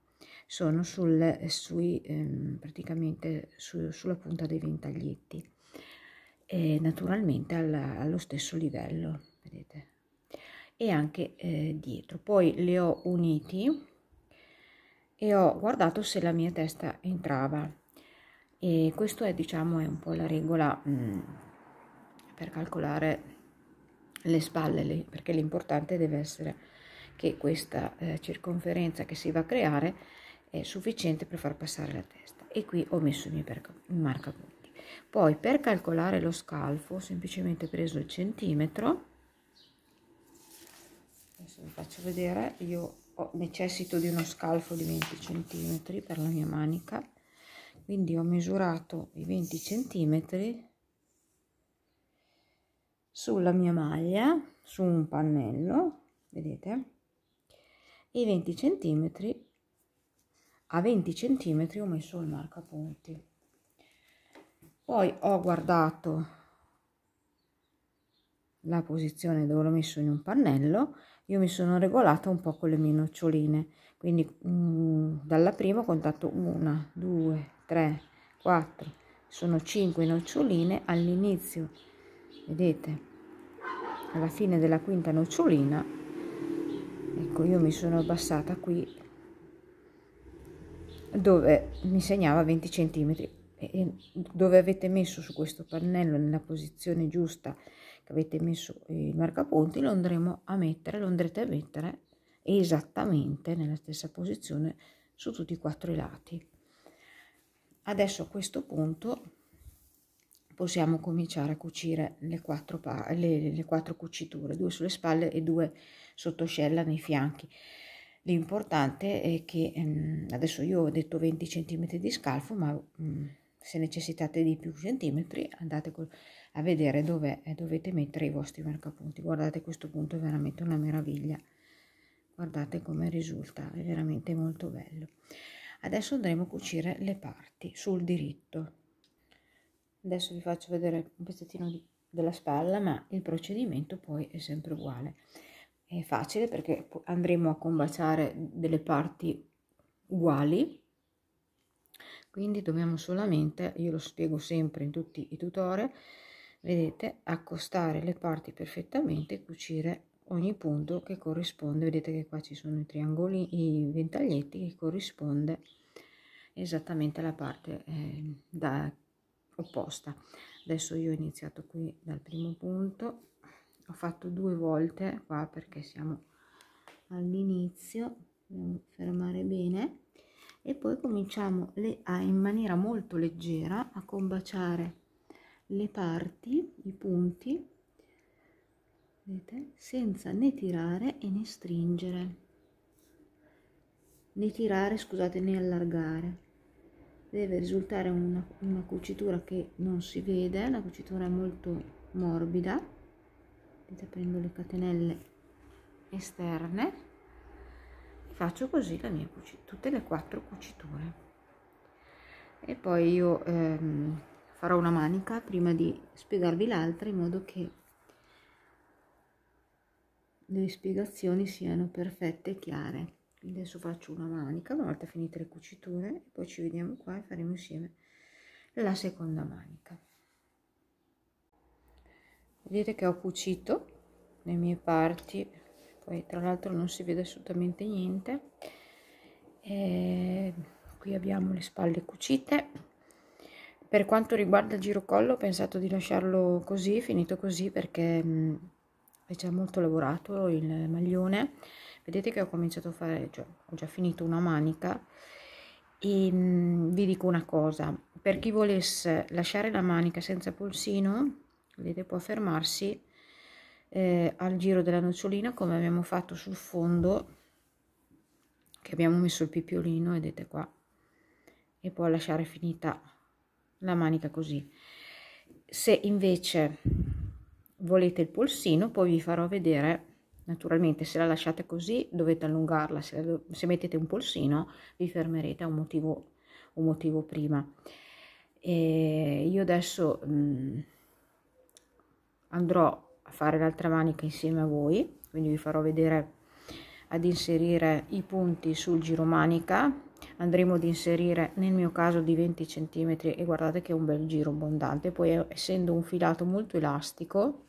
S1: sono sul, eh, sui, ehm, praticamente su, sulla punta dei ventaglietti e naturalmente alla, allo stesso livello vedete e anche eh, dietro poi li ho uniti e ho guardato se la mia testa entrava e questo è diciamo è un po' la regola mh, mm, per calcolare le spalle le, perché l'importante deve essere che questa eh, circonferenza che si va a creare eh, sufficiente per far passare la testa e qui ho messo i miei marcapunti. Poi per calcolare lo scalfo ho semplicemente preso il centimetro, adesso vi faccio vedere, io ho, necessito di uno scalfo di 20 centimetri per la mia manica, quindi ho misurato i 20 centimetri sulla mia maglia, su un pannello, vedete, i 20 centimetri a 20 cm ho messo il marcapunti poi ho guardato la posizione dove l'ho messo in un pannello io mi sono regolata un po' con le mie noccioline quindi mh, mm, dalla prima ho contato una, due, tre, quattro, sono cinque noccioline all'inizio vedete alla fine della quinta nocciolina ecco io mi sono abbassata qui dove mi segnava 20 cm e dove avete messo su questo pannello nella posizione giusta che avete messo il marcapunti lo andremo a mettere lo andrete a mettere esattamente nella stessa posizione su tutti i quattro lati adesso a questo punto possiamo cominciare a cucire le quattro, le, le quattro cuciture due sulle spalle e due sottoscella nei fianchi L'importante è che ehm, adesso io ho detto 20 cm di scalfo, ma mm, se necessitate di più centimetri andate a vedere dove eh, dovete mettere i vostri marcapunti. Guardate questo punto è veramente una meraviglia. Guardate come risulta, è veramente molto bello. Adesso andremo a cucire le parti sul diritto. Adesso vi faccio vedere un pezzettino di, della spalla, ma il procedimento poi è sempre uguale è facile perché andremo a combaciare delle parti uguali quindi dobbiamo solamente io lo spiego sempre in tutti i tutorial vedete accostare le parti perfettamente cucire ogni punto che corrisponde vedete che qua ci sono i triangoli i ventaglietti che corrisponde esattamente alla parte eh, da opposta adesso io ho iniziato qui dal primo punto ho fatto due volte qua perché siamo all'inizio dobbiamo fermare bene e poi cominciamo le, a, in maniera molto leggera a combaciare le parti i punti vedete senza né tirare e né stringere né tirare scusate né allargare deve risultare una, una cucitura che non si vede la cucitura è molto morbida vedete prendo le catenelle esterne e faccio così la mia cucitura tutte le quattro cuciture e poi io ehm, farò una manica prima di spiegarvi l'altra in modo che le spiegazioni siano perfette e chiare adesso faccio una manica una volta finite le cuciture poi ci vediamo qua e faremo insieme la seconda manica vedete che ho cucito le mie parti poi tra l'altro non si vede assolutamente niente e qui abbiamo le spalle cucite per quanto riguarda il girocollo ho pensato di lasciarlo così finito così perché mh, mm, è già molto lavorato il maglione vedete che ho cominciato a fare cioè ho già finito una manica e mh, mm, vi dico una cosa per chi volesse lasciare la manica senza polsino vedete può fermarsi eh, al giro della nocciolina come abbiamo fatto sul fondo che abbiamo messo il pippiolino vedete qua e può lasciare finita la manica così se invece volete il polsino poi vi farò vedere naturalmente se la lasciate così dovete allungarla se, do se mettete un polsino vi fermerete a un motivo un motivo prima e io adesso mh, mm, andrò a fare l'altra manica insieme a voi quindi vi farò vedere ad inserire i punti sul giro manica andremo ad inserire nel mio caso di 20 centimetri e guardate che è un bel giro abbondante poi essendo un filato molto elastico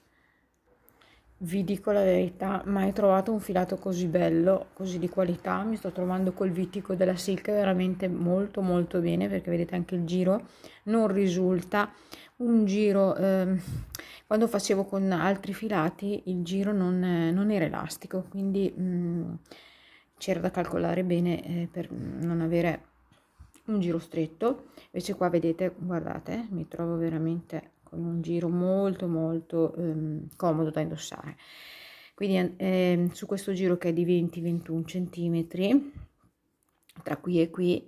S1: vi dico la verità mai trovato un filato così bello così di qualità mi sto trovando col vitico della silk veramente molto molto bene perché vedete anche il giro non risulta un giro eh, quando facevo con altri filati il giro non, non era elastico quindi mh, mm, c'era da calcolare bene eh, per non avere un giro stretto invece qua vedete guardate eh, mi trovo veramente con un giro molto molto ehm, comodo da indossare quindi eh, su questo giro che è di 20 21 centimetri tra qui e qui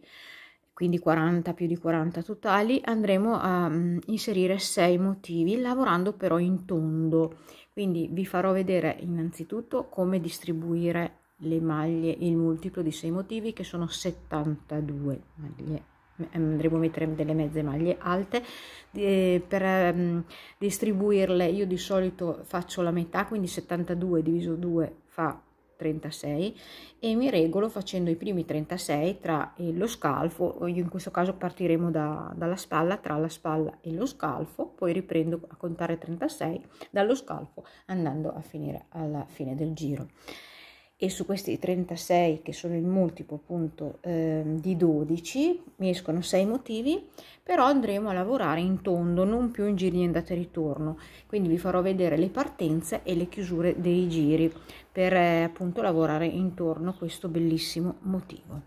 S1: quindi 40 più di 40 totali, andremo a mh, mm, inserire 6 motivi lavorando però in tondo. Quindi vi farò vedere innanzitutto come distribuire le maglie, il multiplo di 6 motivi che sono 72 maglie mm, andremo a mettere delle mezze maglie alte eh, per mm, distribuirle io di solito faccio la metà quindi 72 diviso 2 fa 36 e mi regolo facendo i primi 36 tra eh, lo scalfo, io in questo caso partiremo da, dalla spalla, tra la spalla e lo scalfo, poi riprendo a contare 36 dallo scalfo andando a finire alla fine del giro e su questi 36 che sono il multiplo appunto eh, di 12 mi escono 6 motivi però andremo a lavorare in tondo non più in giri di andata e ritorno quindi vi farò vedere le partenze e le chiusure dei giri per eh, appunto lavorare intorno a questo bellissimo motivo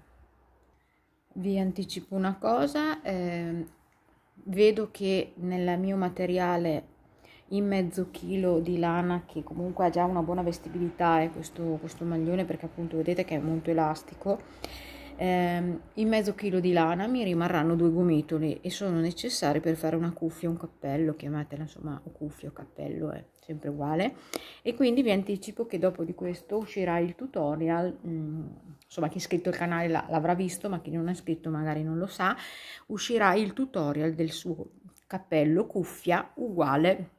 S1: vi anticipo una cosa eh, vedo che nel mio materiale in mezzo chilo di lana che comunque ha già una buona vestibilità eh, questo, questo maglione perché appunto vedete che è molto elastico eh, in mezzo chilo di lana mi rimarranno due gomitoli e sono necessari per fare una cuffia un cappello chiamatela insomma o cuffia o cappello è sempre uguale e quindi vi anticipo che dopo di questo uscirà il tutorial mh, mm, insomma chi è iscritto al canale l'avrà visto ma chi non è iscritto magari non lo sa uscirà il tutorial del suo cappello cuffia uguale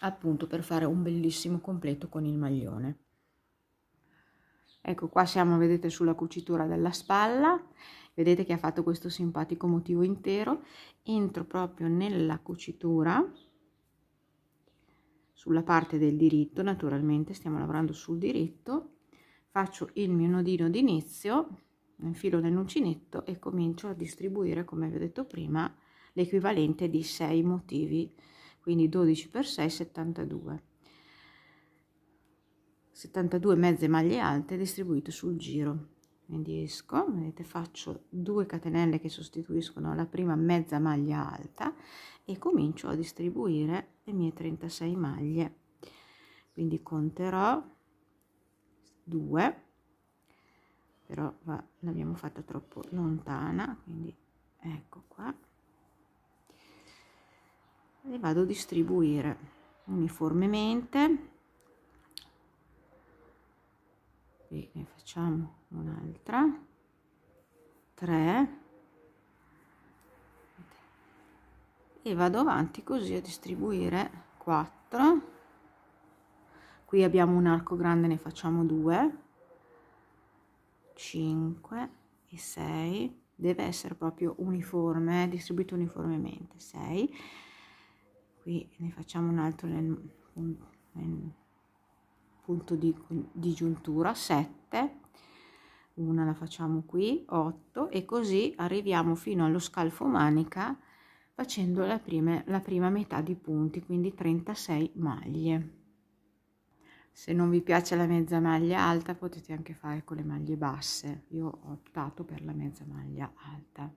S1: appunto per fare un bellissimo completo con il maglione ecco qua siamo vedete sulla cucitura della spalla vedete che ha fatto questo simpatico motivo intero entro proprio nella cucitura sulla parte del diritto naturalmente stiamo lavorando sul diritto faccio il mio nodino d'inizio infilo nell'uncinetto e comincio a distribuire come vi ho detto prima l'equivalente di 6 motivi quindi 12 per 6 72 72 mezze maglie alte distribuite sul giro quindi esco vedete faccio 2 catenelle che sostituiscono la prima mezza maglia alta e comincio a distribuire le mie 36 maglie quindi conterò 2 però va, l'abbiamo fatta troppo lontana quindi ecco qua le vado a distribuire uniformemente qui ne facciamo un'altra 3 e vado avanti così a distribuire 4 qui abbiamo un arco grande ne facciamo 2 5 e 6 deve essere proprio uniforme distribuito uniformemente 6 qui ne facciamo un altro nel, nel punto di, di giuntura 7 una la facciamo qui 8 e così arriviamo fino allo scalfo manica facendo la prima, la prima metà di punti quindi 36 maglie se non vi piace la mezza maglia alta potete anche fare con le maglie basse io ho optato per la mezza maglia alta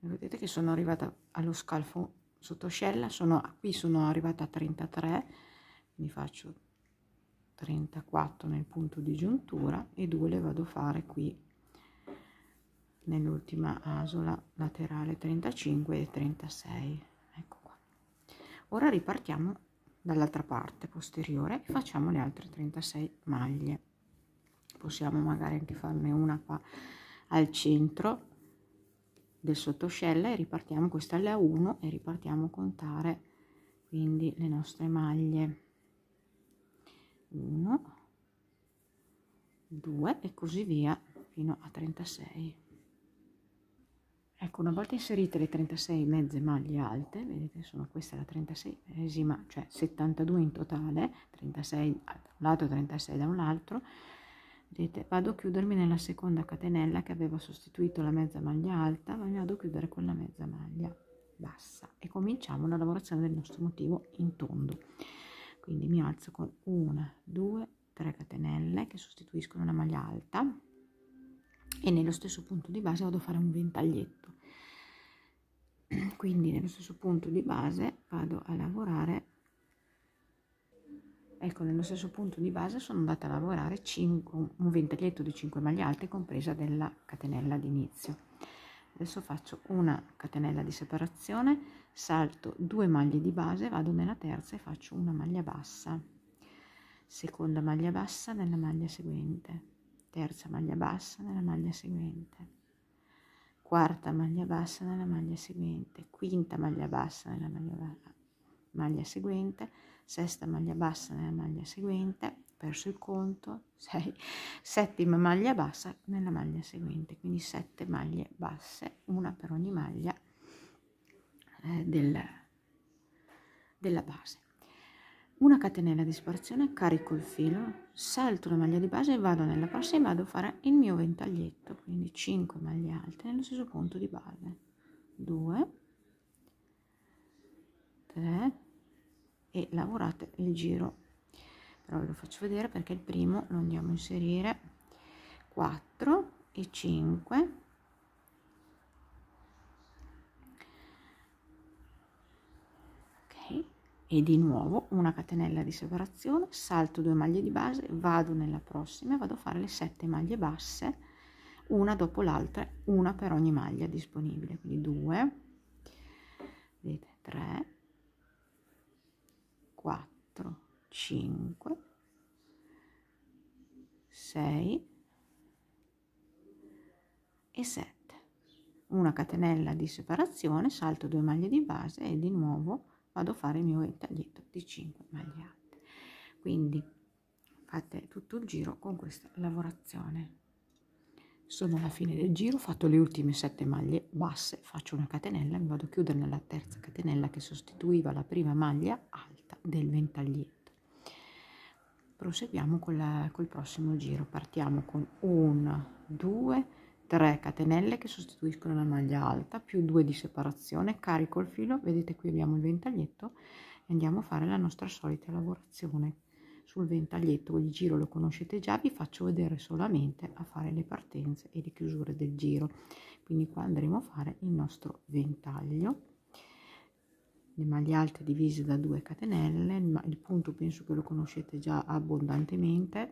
S1: vedete che sono arrivata allo scalfo sottoscella sono qui sono arrivata a 33 mi faccio 34 nel punto di giuntura e 2 le vado a fare qui nell'ultima asola laterale 35 e 36 ecco qua ora ripartiamo dall'altra parte posteriore e facciamo le altre 36 maglie possiamo magari anche farne una qua al centro del sottoscella e ripartiamo questa è la 1 e ripartiamo a contare quindi le nostre maglie 1 2 e così via fino a 36 ecco una volta inserite le 36 mezze maglie alte vedete sono questa la 36esima cioè 72 in totale 36 da un lato 36 da un altro Vedete, vado a chiudermi nella seconda catenella che aveva sostituito la mezza maglia alta, ma mi vado a chiudere con la mezza maglia bassa e cominciamo la lavorazione del nostro motivo in tondo. Quindi mi alzo con una, due, tre catenelle che sostituiscono una maglia alta e nello stesso punto di base vado a fare un ventaglietto. Quindi nello stesso punto di base vado a lavorare Ecco, nello stesso punto di base sono andata a lavorare 5, un ventaglietto di 5 maglie alte compresa della catenella d'inizio. Adesso faccio una catenella di separazione, salto due maglie di base, vado nella terza e faccio una maglia bassa. Seconda maglia bassa nella maglia seguente, terza maglia bassa nella maglia seguente, quarta maglia bassa nella maglia seguente, quinta maglia bassa nella maglia, maglia seguente sesta maglia bassa nella maglia seguente, verso il conto, 6, settima maglia bassa nella maglia seguente, quindi 7 maglie basse, una per ogni maglia eh, del, della base. Una catenella di sparzione, carico il filo, salto la maglia di base e vado nella prossima e vado a fare il mio ventaglietto, quindi 5 maglie alte nello stesso punto di base. 2, 3, e lavorate il giro però ve lo faccio vedere perché il primo lo andiamo a inserire 4 e 5 ok e di nuovo una catenella di separazione salto due maglie di base vado nella prossima e vado a fare le sette maglie basse una dopo l'altra una per ogni maglia disponibile quindi 2 3 4, 5, 6 e 7. Una catenella di separazione, salto 2 maglie di base e di nuovo vado a fare il mio taglietto di 5 maglie alte. Quindi fate tutto il giro con questa lavorazione sono alla fine del giro ho fatto le ultime 7 maglie basse faccio una catenella mi vado a chiudere nella terza catenella che sostituiva la prima maglia alta del ventaglietto proseguiamo con la, col prossimo giro partiamo con 1 2 3 catenelle che sostituiscono la maglia alta più 2 di separazione carico il filo vedete qui abbiamo il ventaglietto e andiamo a fare la nostra solita lavorazione sul ventaglietto il giro lo conoscete già vi faccio vedere solamente a fare le partenze e le chiusure del giro quindi qua andremo a fare il nostro ventaglio le maglie alte divise da 2 catenelle ma il punto penso che lo conoscete già abbondantemente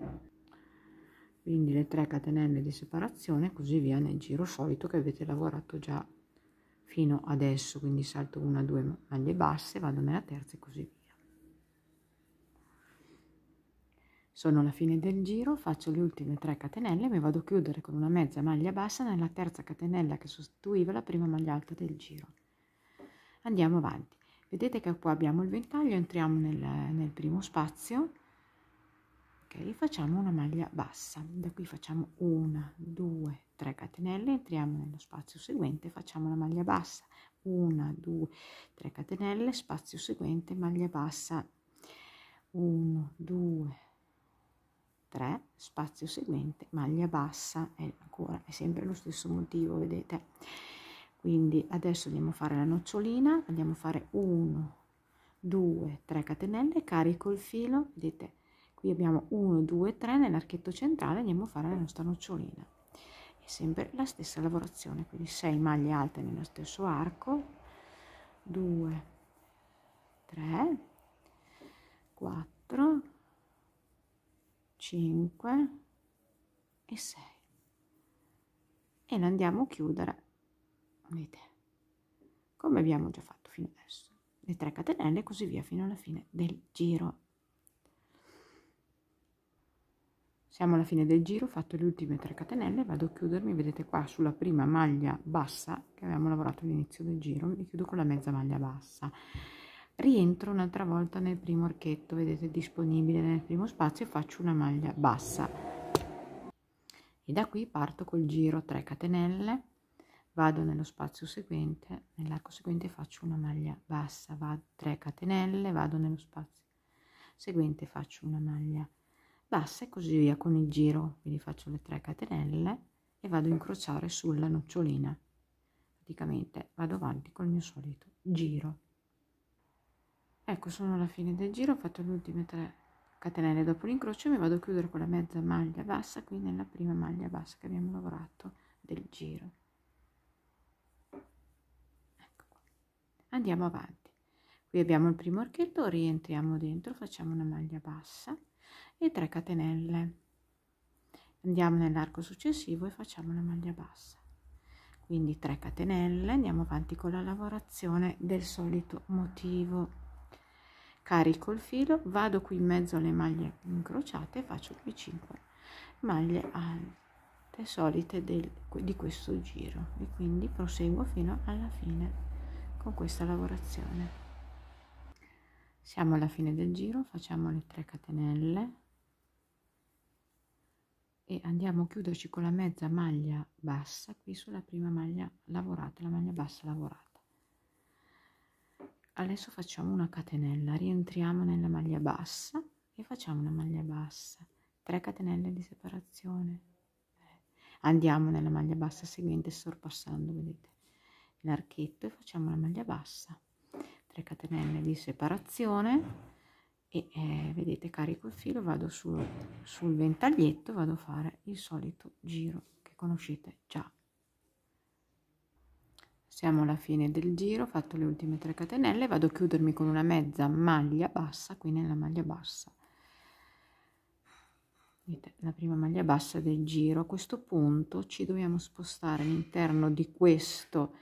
S1: quindi le 3 catenelle di separazione così via nel giro solito che avete lavorato già fino adesso quindi salto una due maglie basse vado nella terza e così via sono alla fine del giro faccio le ultime 3 catenelle mi vado a chiudere con una mezza maglia bassa nella terza catenella che sostituiva la prima maglia alta del giro andiamo avanti vedete che qua abbiamo il ventaglio entriamo nel, nel primo spazio ok facciamo una maglia bassa da qui facciamo una due 3 catenelle entriamo nello spazio seguente facciamo la maglia bassa 1 2 3 catenelle spazio seguente maglia bassa 1 2 3 spazio seguente maglia bassa e ancora è sempre lo stesso motivo vedete quindi adesso andiamo a fare la nocciolina andiamo a fare 1 2 3 catenelle carico il filo vedete qui abbiamo 1 2 3 nell'archetto centrale andiamo a fare la nostra nocciolina è sempre la stessa lavorazione quindi 6 maglie alte nello stesso arco 2 3 4 5 e 6 e la andiamo a chiudere unite come abbiamo già fatto fino adesso le 3 catenelle così via fino alla fine del giro siamo alla fine del giro fatto le ultime 3 catenelle vado a chiudermi vedete qua sulla prima maglia bassa che abbiamo lavorato all'inizio del giro mi chiudo con la mezza maglia bassa rientro un'altra volta nel primo archetto vedete disponibile nel primo spazio e faccio una maglia bassa e da qui parto col giro 3 catenelle vado nello spazio seguente nell'arco seguente faccio una maglia bassa vado 3 catenelle vado nello spazio seguente faccio una maglia bassa e così via con il giro quindi faccio le 3 catenelle e vado a incrociare sulla nocciolina praticamente vado avanti col mio solito giro Ecco, sono alla fine del giro, ho fatto le ultime 3 catenelle dopo l'incrocio, mi vado a chiudere con la mezza maglia bassa qui nella prima maglia bassa che abbiamo lavorato del giro. Ecco qua. Andiamo avanti. Qui abbiamo il primo archetto, rientriamo dentro, facciamo una maglia bassa e 3 catenelle. Andiamo nell'arco successivo e facciamo una maglia bassa quindi 3 catenelle andiamo avanti con la lavorazione del solito motivo carico il filo vado qui in mezzo alle maglie incrociate faccio qui 5 maglie alte solite del, di questo giro e quindi proseguo fino alla fine con questa lavorazione siamo alla fine del giro facciamo le 3 catenelle e andiamo a chiuderci con la mezza maglia bassa qui sulla prima maglia lavorata la maglia bassa lavorata adesso facciamo una catenella rientriamo nella maglia bassa e facciamo una maglia bassa 3 catenelle di separazione eh, andiamo nella maglia bassa seguente sorpassando vedete l'archetto e facciamo la maglia bassa 3 catenelle di separazione e eh, vedete carico il filo vado su, sul ventaglietto vado a fare il solito giro che conoscete già siamo alla fine del giro ho fatto le ultime 3 catenelle vado a chiudermi con una mezza maglia bassa qui nella maglia bassa la prima maglia bassa del giro a questo punto ci dobbiamo spostare all'interno di questo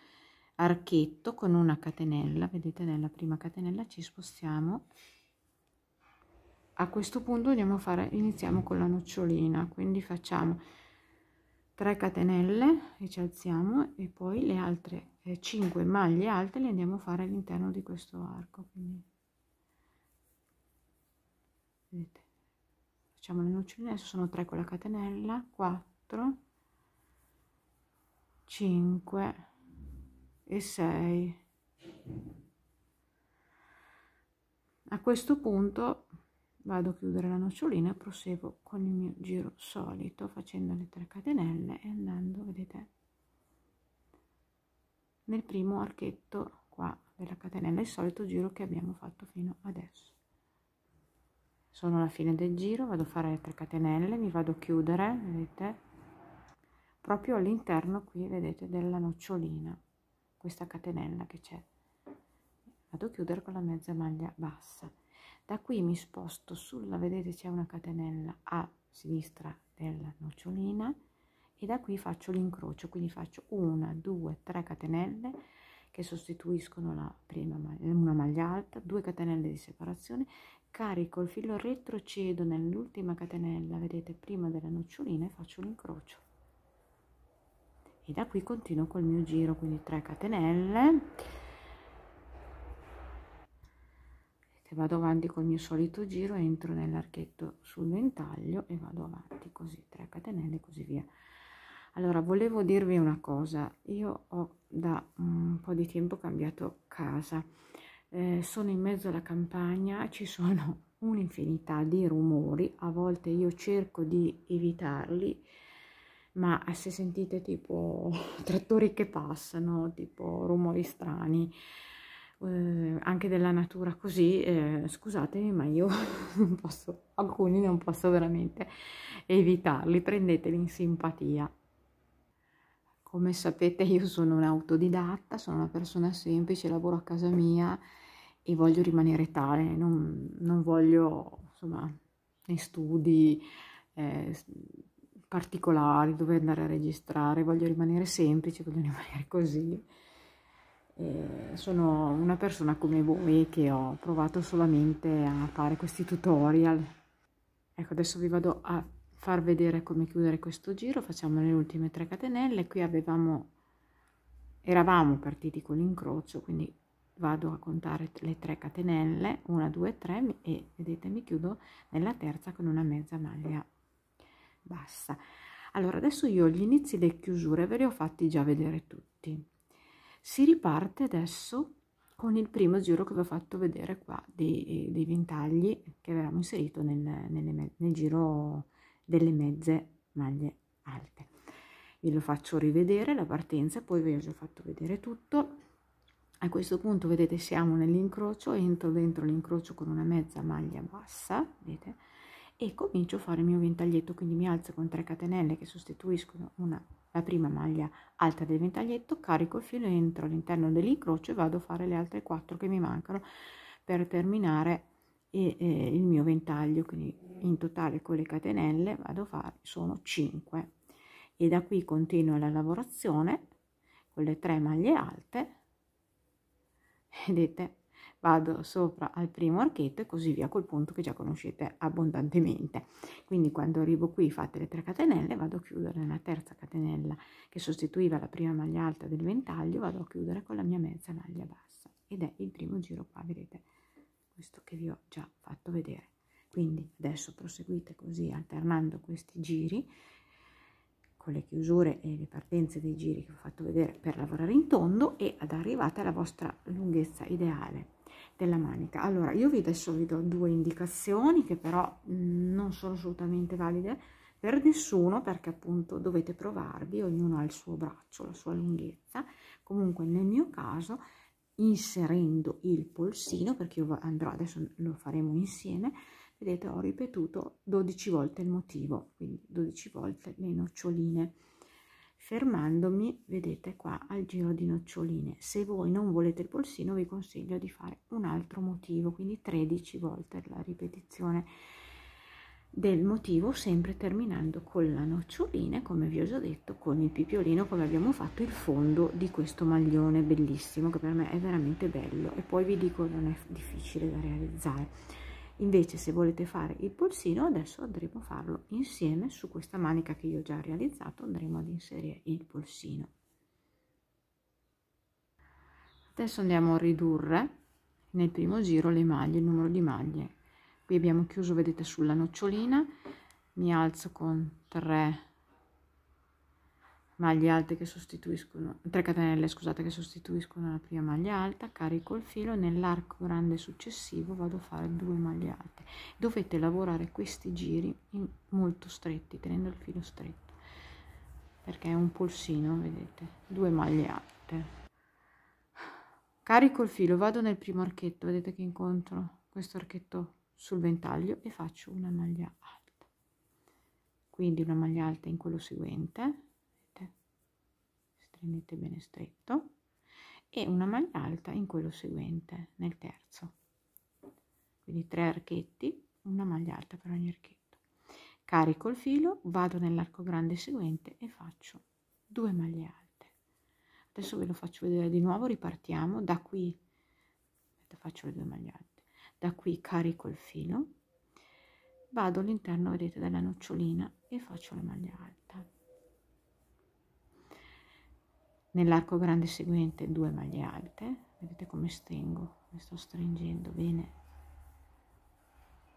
S1: archetto con una catenella vedete nella prima catenella ci spostiamo a questo punto andiamo a fare iniziamo con la nocciolina quindi facciamo 3 catenelle e ci alziamo e poi le altre 5 eh, maglie alte le andiamo a fare all'interno di questo arco quindi vedete facciamo le noccioline adesso sono 3 con la catenella 4 5 e 6 a questo punto vado a chiudere la nocciolina e proseguo con il mio giro solito facendo le 3 catenelle e andando vedete nel primo archetto qua della catenella il solito giro che abbiamo fatto fino adesso sono alla fine del giro vado a fare le 3 catenelle mi vado a chiudere vedete proprio all'interno qui vedete della nocciolina questa catenella che c'è vado a chiudere con la mezza maglia bassa da qui mi sposto sulla, vedete c'è una catenella a sinistra della nocciolina e da qui faccio l'incrocio, quindi faccio una, due, tre catenelle che sostituiscono la prima una maglia alta, due catenelle di separazione, carico il filo retrocedo nell'ultima catenella, vedete, prima della nocciolina e faccio l'incrocio. E da qui continuo col mio giro, quindi 3 catenelle se vado avanti col mio solito giro entro nell'archetto sul ventaglio e vado avanti così 3 catenelle e così via allora volevo dirvi una cosa io ho da mm, un po di tempo cambiato casa eh, sono in mezzo alla campagna ci sono un'infinità di rumori a volte io cerco di evitarli ma se sentite tipo trattori che passano tipo rumori strani Ehm, anche della natura così, eh, scusatemi ma io non posso, alcuni non posso veramente evitarli, prendeteli in simpatia. Come sapete io sono un autodidatta, sono una persona semplice, lavoro a casa mia e voglio rimanere tale, non, non voglio insomma né studi eh, particolari dove andare a registrare, voglio rimanere semplice, voglio rimanere così sono una persona come voi che ho provato solamente a fare questi tutorial ecco adesso vi vado a far vedere come chiudere questo giro facciamo le ultime 3 catenelle qui avevamo eravamo partiti con l'incrocio quindi vado a contare le 3 catenelle 1 2 3 e vedete mi chiudo nella terza con una mezza maglia bassa allora adesso io gli inizi le chiusure ve li ho fatti già vedere tutti si riparte adesso con il primo giro che vi ho fatto vedere qua dei, dei ventagli che avevamo inserito nel, nelle, nel giro delle mezze maglie alte ve lo faccio rivedere la partenza poi vi ho già fatto vedere tutto a questo punto vedete siamo nell'incrocio entro dentro l'incrocio con una mezza maglia bassa vedete e comincio a fare il mio ventaglietto quindi mi alzo con 3 catenelle che sostituiscono una la prima maglia alta del ventaglietto, carico il filo, entro all'interno dell'incrocio e vado a fare le altre 4 che mi mancano per terminare e, eh, il mio ventaglio, quindi in totale con le catenelle vado a fare, sono 5 e da qui continuo la lavorazione con le 3 maglie alte, vedete vado sopra al primo archetto e così via col punto che già conoscete abbondantemente quindi quando arrivo qui fate le 3 catenelle vado a chiudere nella terza catenella che sostituiva la prima maglia alta del ventaglio vado a chiudere con la mia mezza maglia bassa ed è il primo giro qua vedete questo che vi ho già fatto vedere quindi adesso proseguite così alternando questi giri con le chiusure e le partenze dei giri che ho fatto vedere per lavorare in tondo e ad arrivate alla vostra lunghezza ideale della manica allora io vi adesso vi do due indicazioni che però mm, non sono assolutamente valide per nessuno perché appunto dovete provarvi ognuno ha il suo braccio la sua lunghezza comunque nel mio caso inserendo il polsino perché io andrò adesso lo faremo insieme vedete ho ripetuto 12 volte il motivo quindi 12 volte le noccioline fermandomi vedete qua al giro di noccioline se voi non volete il polsino vi consiglio di fare un altro motivo quindi 13 volte la ripetizione del motivo sempre terminando con la nocciolina come vi ho già detto con il pipiolino come abbiamo fatto il fondo di questo maglione bellissimo che per me è veramente bello e poi vi dico non è difficile da realizzare invece se volete fare il polsino adesso andremo a farlo insieme su questa manica che io ho già realizzato andremo ad inserire il polsino adesso andiamo a ridurre nel primo giro le maglie il numero di maglie qui abbiamo chiuso vedete sulla nocciolina mi alzo con 3 maglie alte che sostituiscono 3 catenelle scusate che sostituiscono la prima maglia alta carico il filo nell'arco grande successivo vado a fare due maglie alte dovete lavorare questi giri in, molto stretti tenendo il filo stretto perché è un polsino vedete due maglie alte carico il filo vado nel primo archetto vedete che incontro questo archetto sul ventaglio e faccio una maglia alta quindi una maglia alta in quello seguente tenete bene stretto e una maglia alta in quello seguente nel terzo quindi tre archetti una maglia alta per ogni archetto carico il filo vado nell'arco grande seguente e faccio due maglie alte adesso ve lo faccio vedere di nuovo ripartiamo da qui faccio le due maglie alte da qui carico il filo vado all'interno vedete della nocciolina e faccio la maglia alta nell'arco grande seguente due maglie alte vedete come stengo mi sto stringendo bene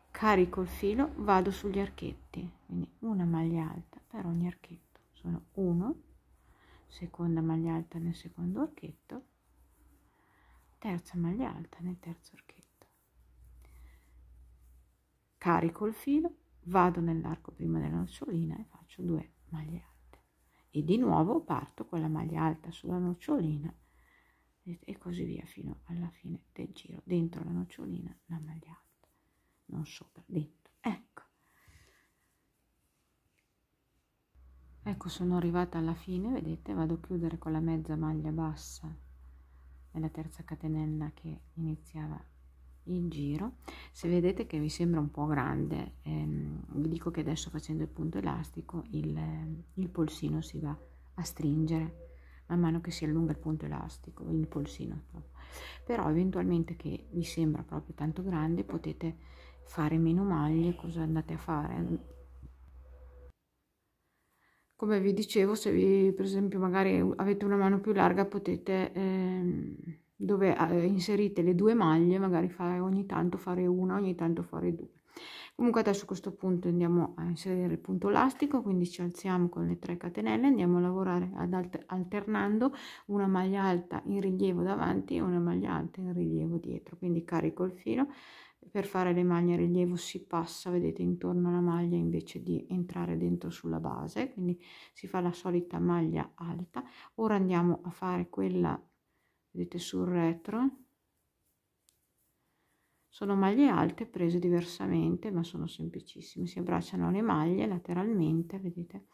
S1: carico il filo vado sugli archetti quindi una maglia alta per ogni archetto sono 1 seconda maglia alta nel secondo archetto terza maglia alta nel terzo archetto carico il filo vado nell'arco prima della nocciolina e faccio due maglie alte e di nuovo parto con la maglia alta sulla nocciolina e così via fino alla fine del giro dentro la nocciolina la maglia alta non sopra dentro ecco ecco sono arrivata alla fine vedete vado a chiudere con la mezza maglia bassa nella terza catenella che iniziava in giro se vedete che mi sembra un po' grande ehm, vi dico che adesso facendo il punto elastico il, ehm, il polsino si va a stringere man mano che si allunga il punto elastico il polsino però eventualmente che vi sembra proprio tanto grande potete fare meno maglie cosa andate a fare come vi dicevo se vi per esempio magari avete una mano più larga potete ehm, dove eh, inserite le due maglie, magari fare ogni tanto fare una, ogni tanto fare due. Comunque adesso a questo punto andiamo a inserire il punto elastico, quindi ci alziamo con le 3 catenelle, andiamo a lavorare alter alternando una maglia alta in rilievo davanti e una maglia alta in rilievo dietro, quindi carico il filo, per fare le maglie a rilievo si passa, vedete, intorno alla maglia invece di entrare dentro sulla base, quindi si fa la solita maglia alta. Ora andiamo a fare quella vedete sul retro sono maglie alte prese diversamente ma sono semplicissime si abbracciano le maglie lateralmente vedete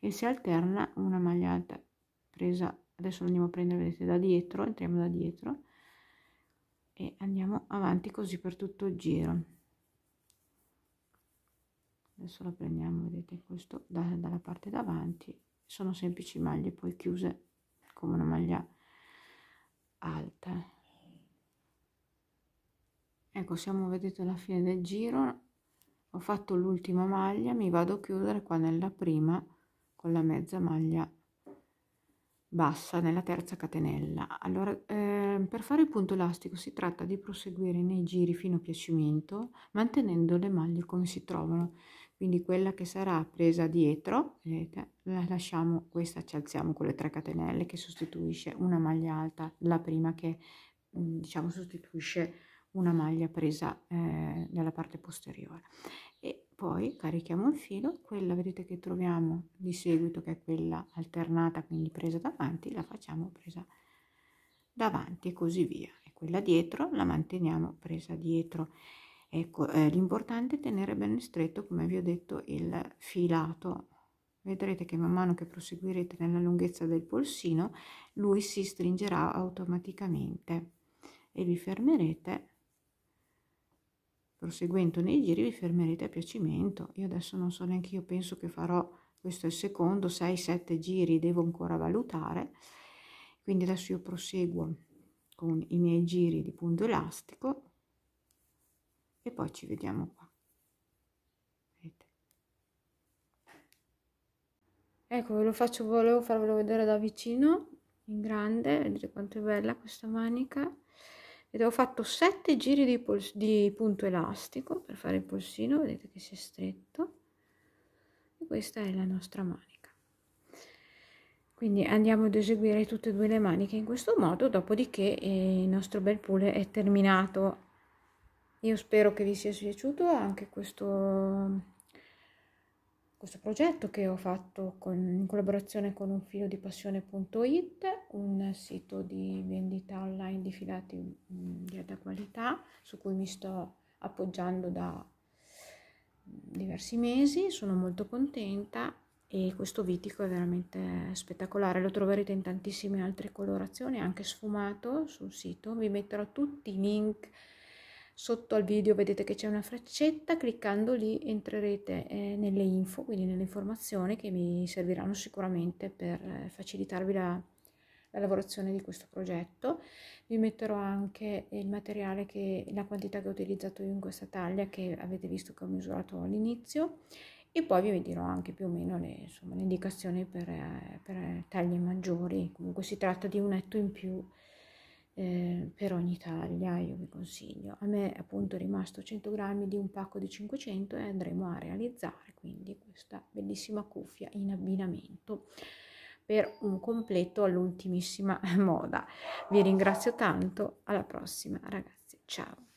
S1: e si alterna una maglia alta presa adesso andiamo a prendere vedete da dietro entriamo da dietro e andiamo avanti così per tutto il giro adesso la prendiamo vedete questo da, dalla parte davanti sono semplici maglie poi chiuse come una maglia alte ecco siamo vedete alla fine del giro ho fatto l'ultima maglia mi vado a chiudere qua nella prima con la mezza maglia bassa nella terza catenella allora eh, per fare il punto elastico si tratta di proseguire nei giri fino a piacimento mantenendo le maglie come si trovano quindi quella che sarà presa dietro vedete la lasciamo questa ci alziamo con le 3 catenelle che sostituisce una maglia alta la prima che mm, diciamo sostituisce una maglia presa eh, dalla parte posteriore e poi carichiamo il filo quella vedete che troviamo di seguito che è quella alternata quindi presa davanti la facciamo presa davanti e così via e quella dietro la manteniamo presa dietro Ecco, eh, l'importante è tenere ben stretto, come vi ho detto, il filato. Vedrete che man mano che proseguirete nella lunghezza del polsino, lui si stringerà automaticamente e vi fermerete proseguendo nei giri vi fermerete a piacimento io adesso non so neanche io penso che farò questo è il secondo 6 7 giri devo ancora valutare quindi adesso io proseguo con i miei giri di punto elastico e poi ci vediamo qua Vedete? ecco ve lo faccio volevo farvelo vedere da vicino in grande vedete quanto è bella questa manica ed ho fatto sette giri di, di punto elastico per fare il polsino vedete che si è stretto e questa è la nostra manica quindi andiamo ad eseguire tutte e due le maniche in questo modo dopodiché eh, il nostro bel pull è terminato io spero che vi sia piaciuto anche questo, questo progetto che ho fatto con, in collaborazione con un filo di passione.it, un sito di vendita online di filati mm, di alta qualità su cui mi sto appoggiando da diversi mesi, sono molto contenta e questo vitico è veramente spettacolare, lo troverete in tantissime altre colorazioni, anche sfumato sul sito, vi metterò tutti i link Sotto al video vedete che c'è una freccetta, cliccando lì entrerete eh, nelle info, quindi nelle informazioni che mi serviranno sicuramente per eh, facilitarvi la, la lavorazione di questo progetto. Vi metterò anche il materiale, che, la quantità che ho utilizzato io in questa taglia che avete visto che ho misurato all'inizio e poi vi dirò anche più o meno le, insomma, le indicazioni per, eh, per taglie maggiori. Comunque si tratta di un netto in più eh, per ogni taglia io vi consiglio a me appunto è rimasto 100 grammi di un pacco di 500 e andremo a realizzare quindi questa bellissima cuffia in abbinamento per un completo all'ultimissima moda vi ringrazio tanto alla prossima ragazzi ciao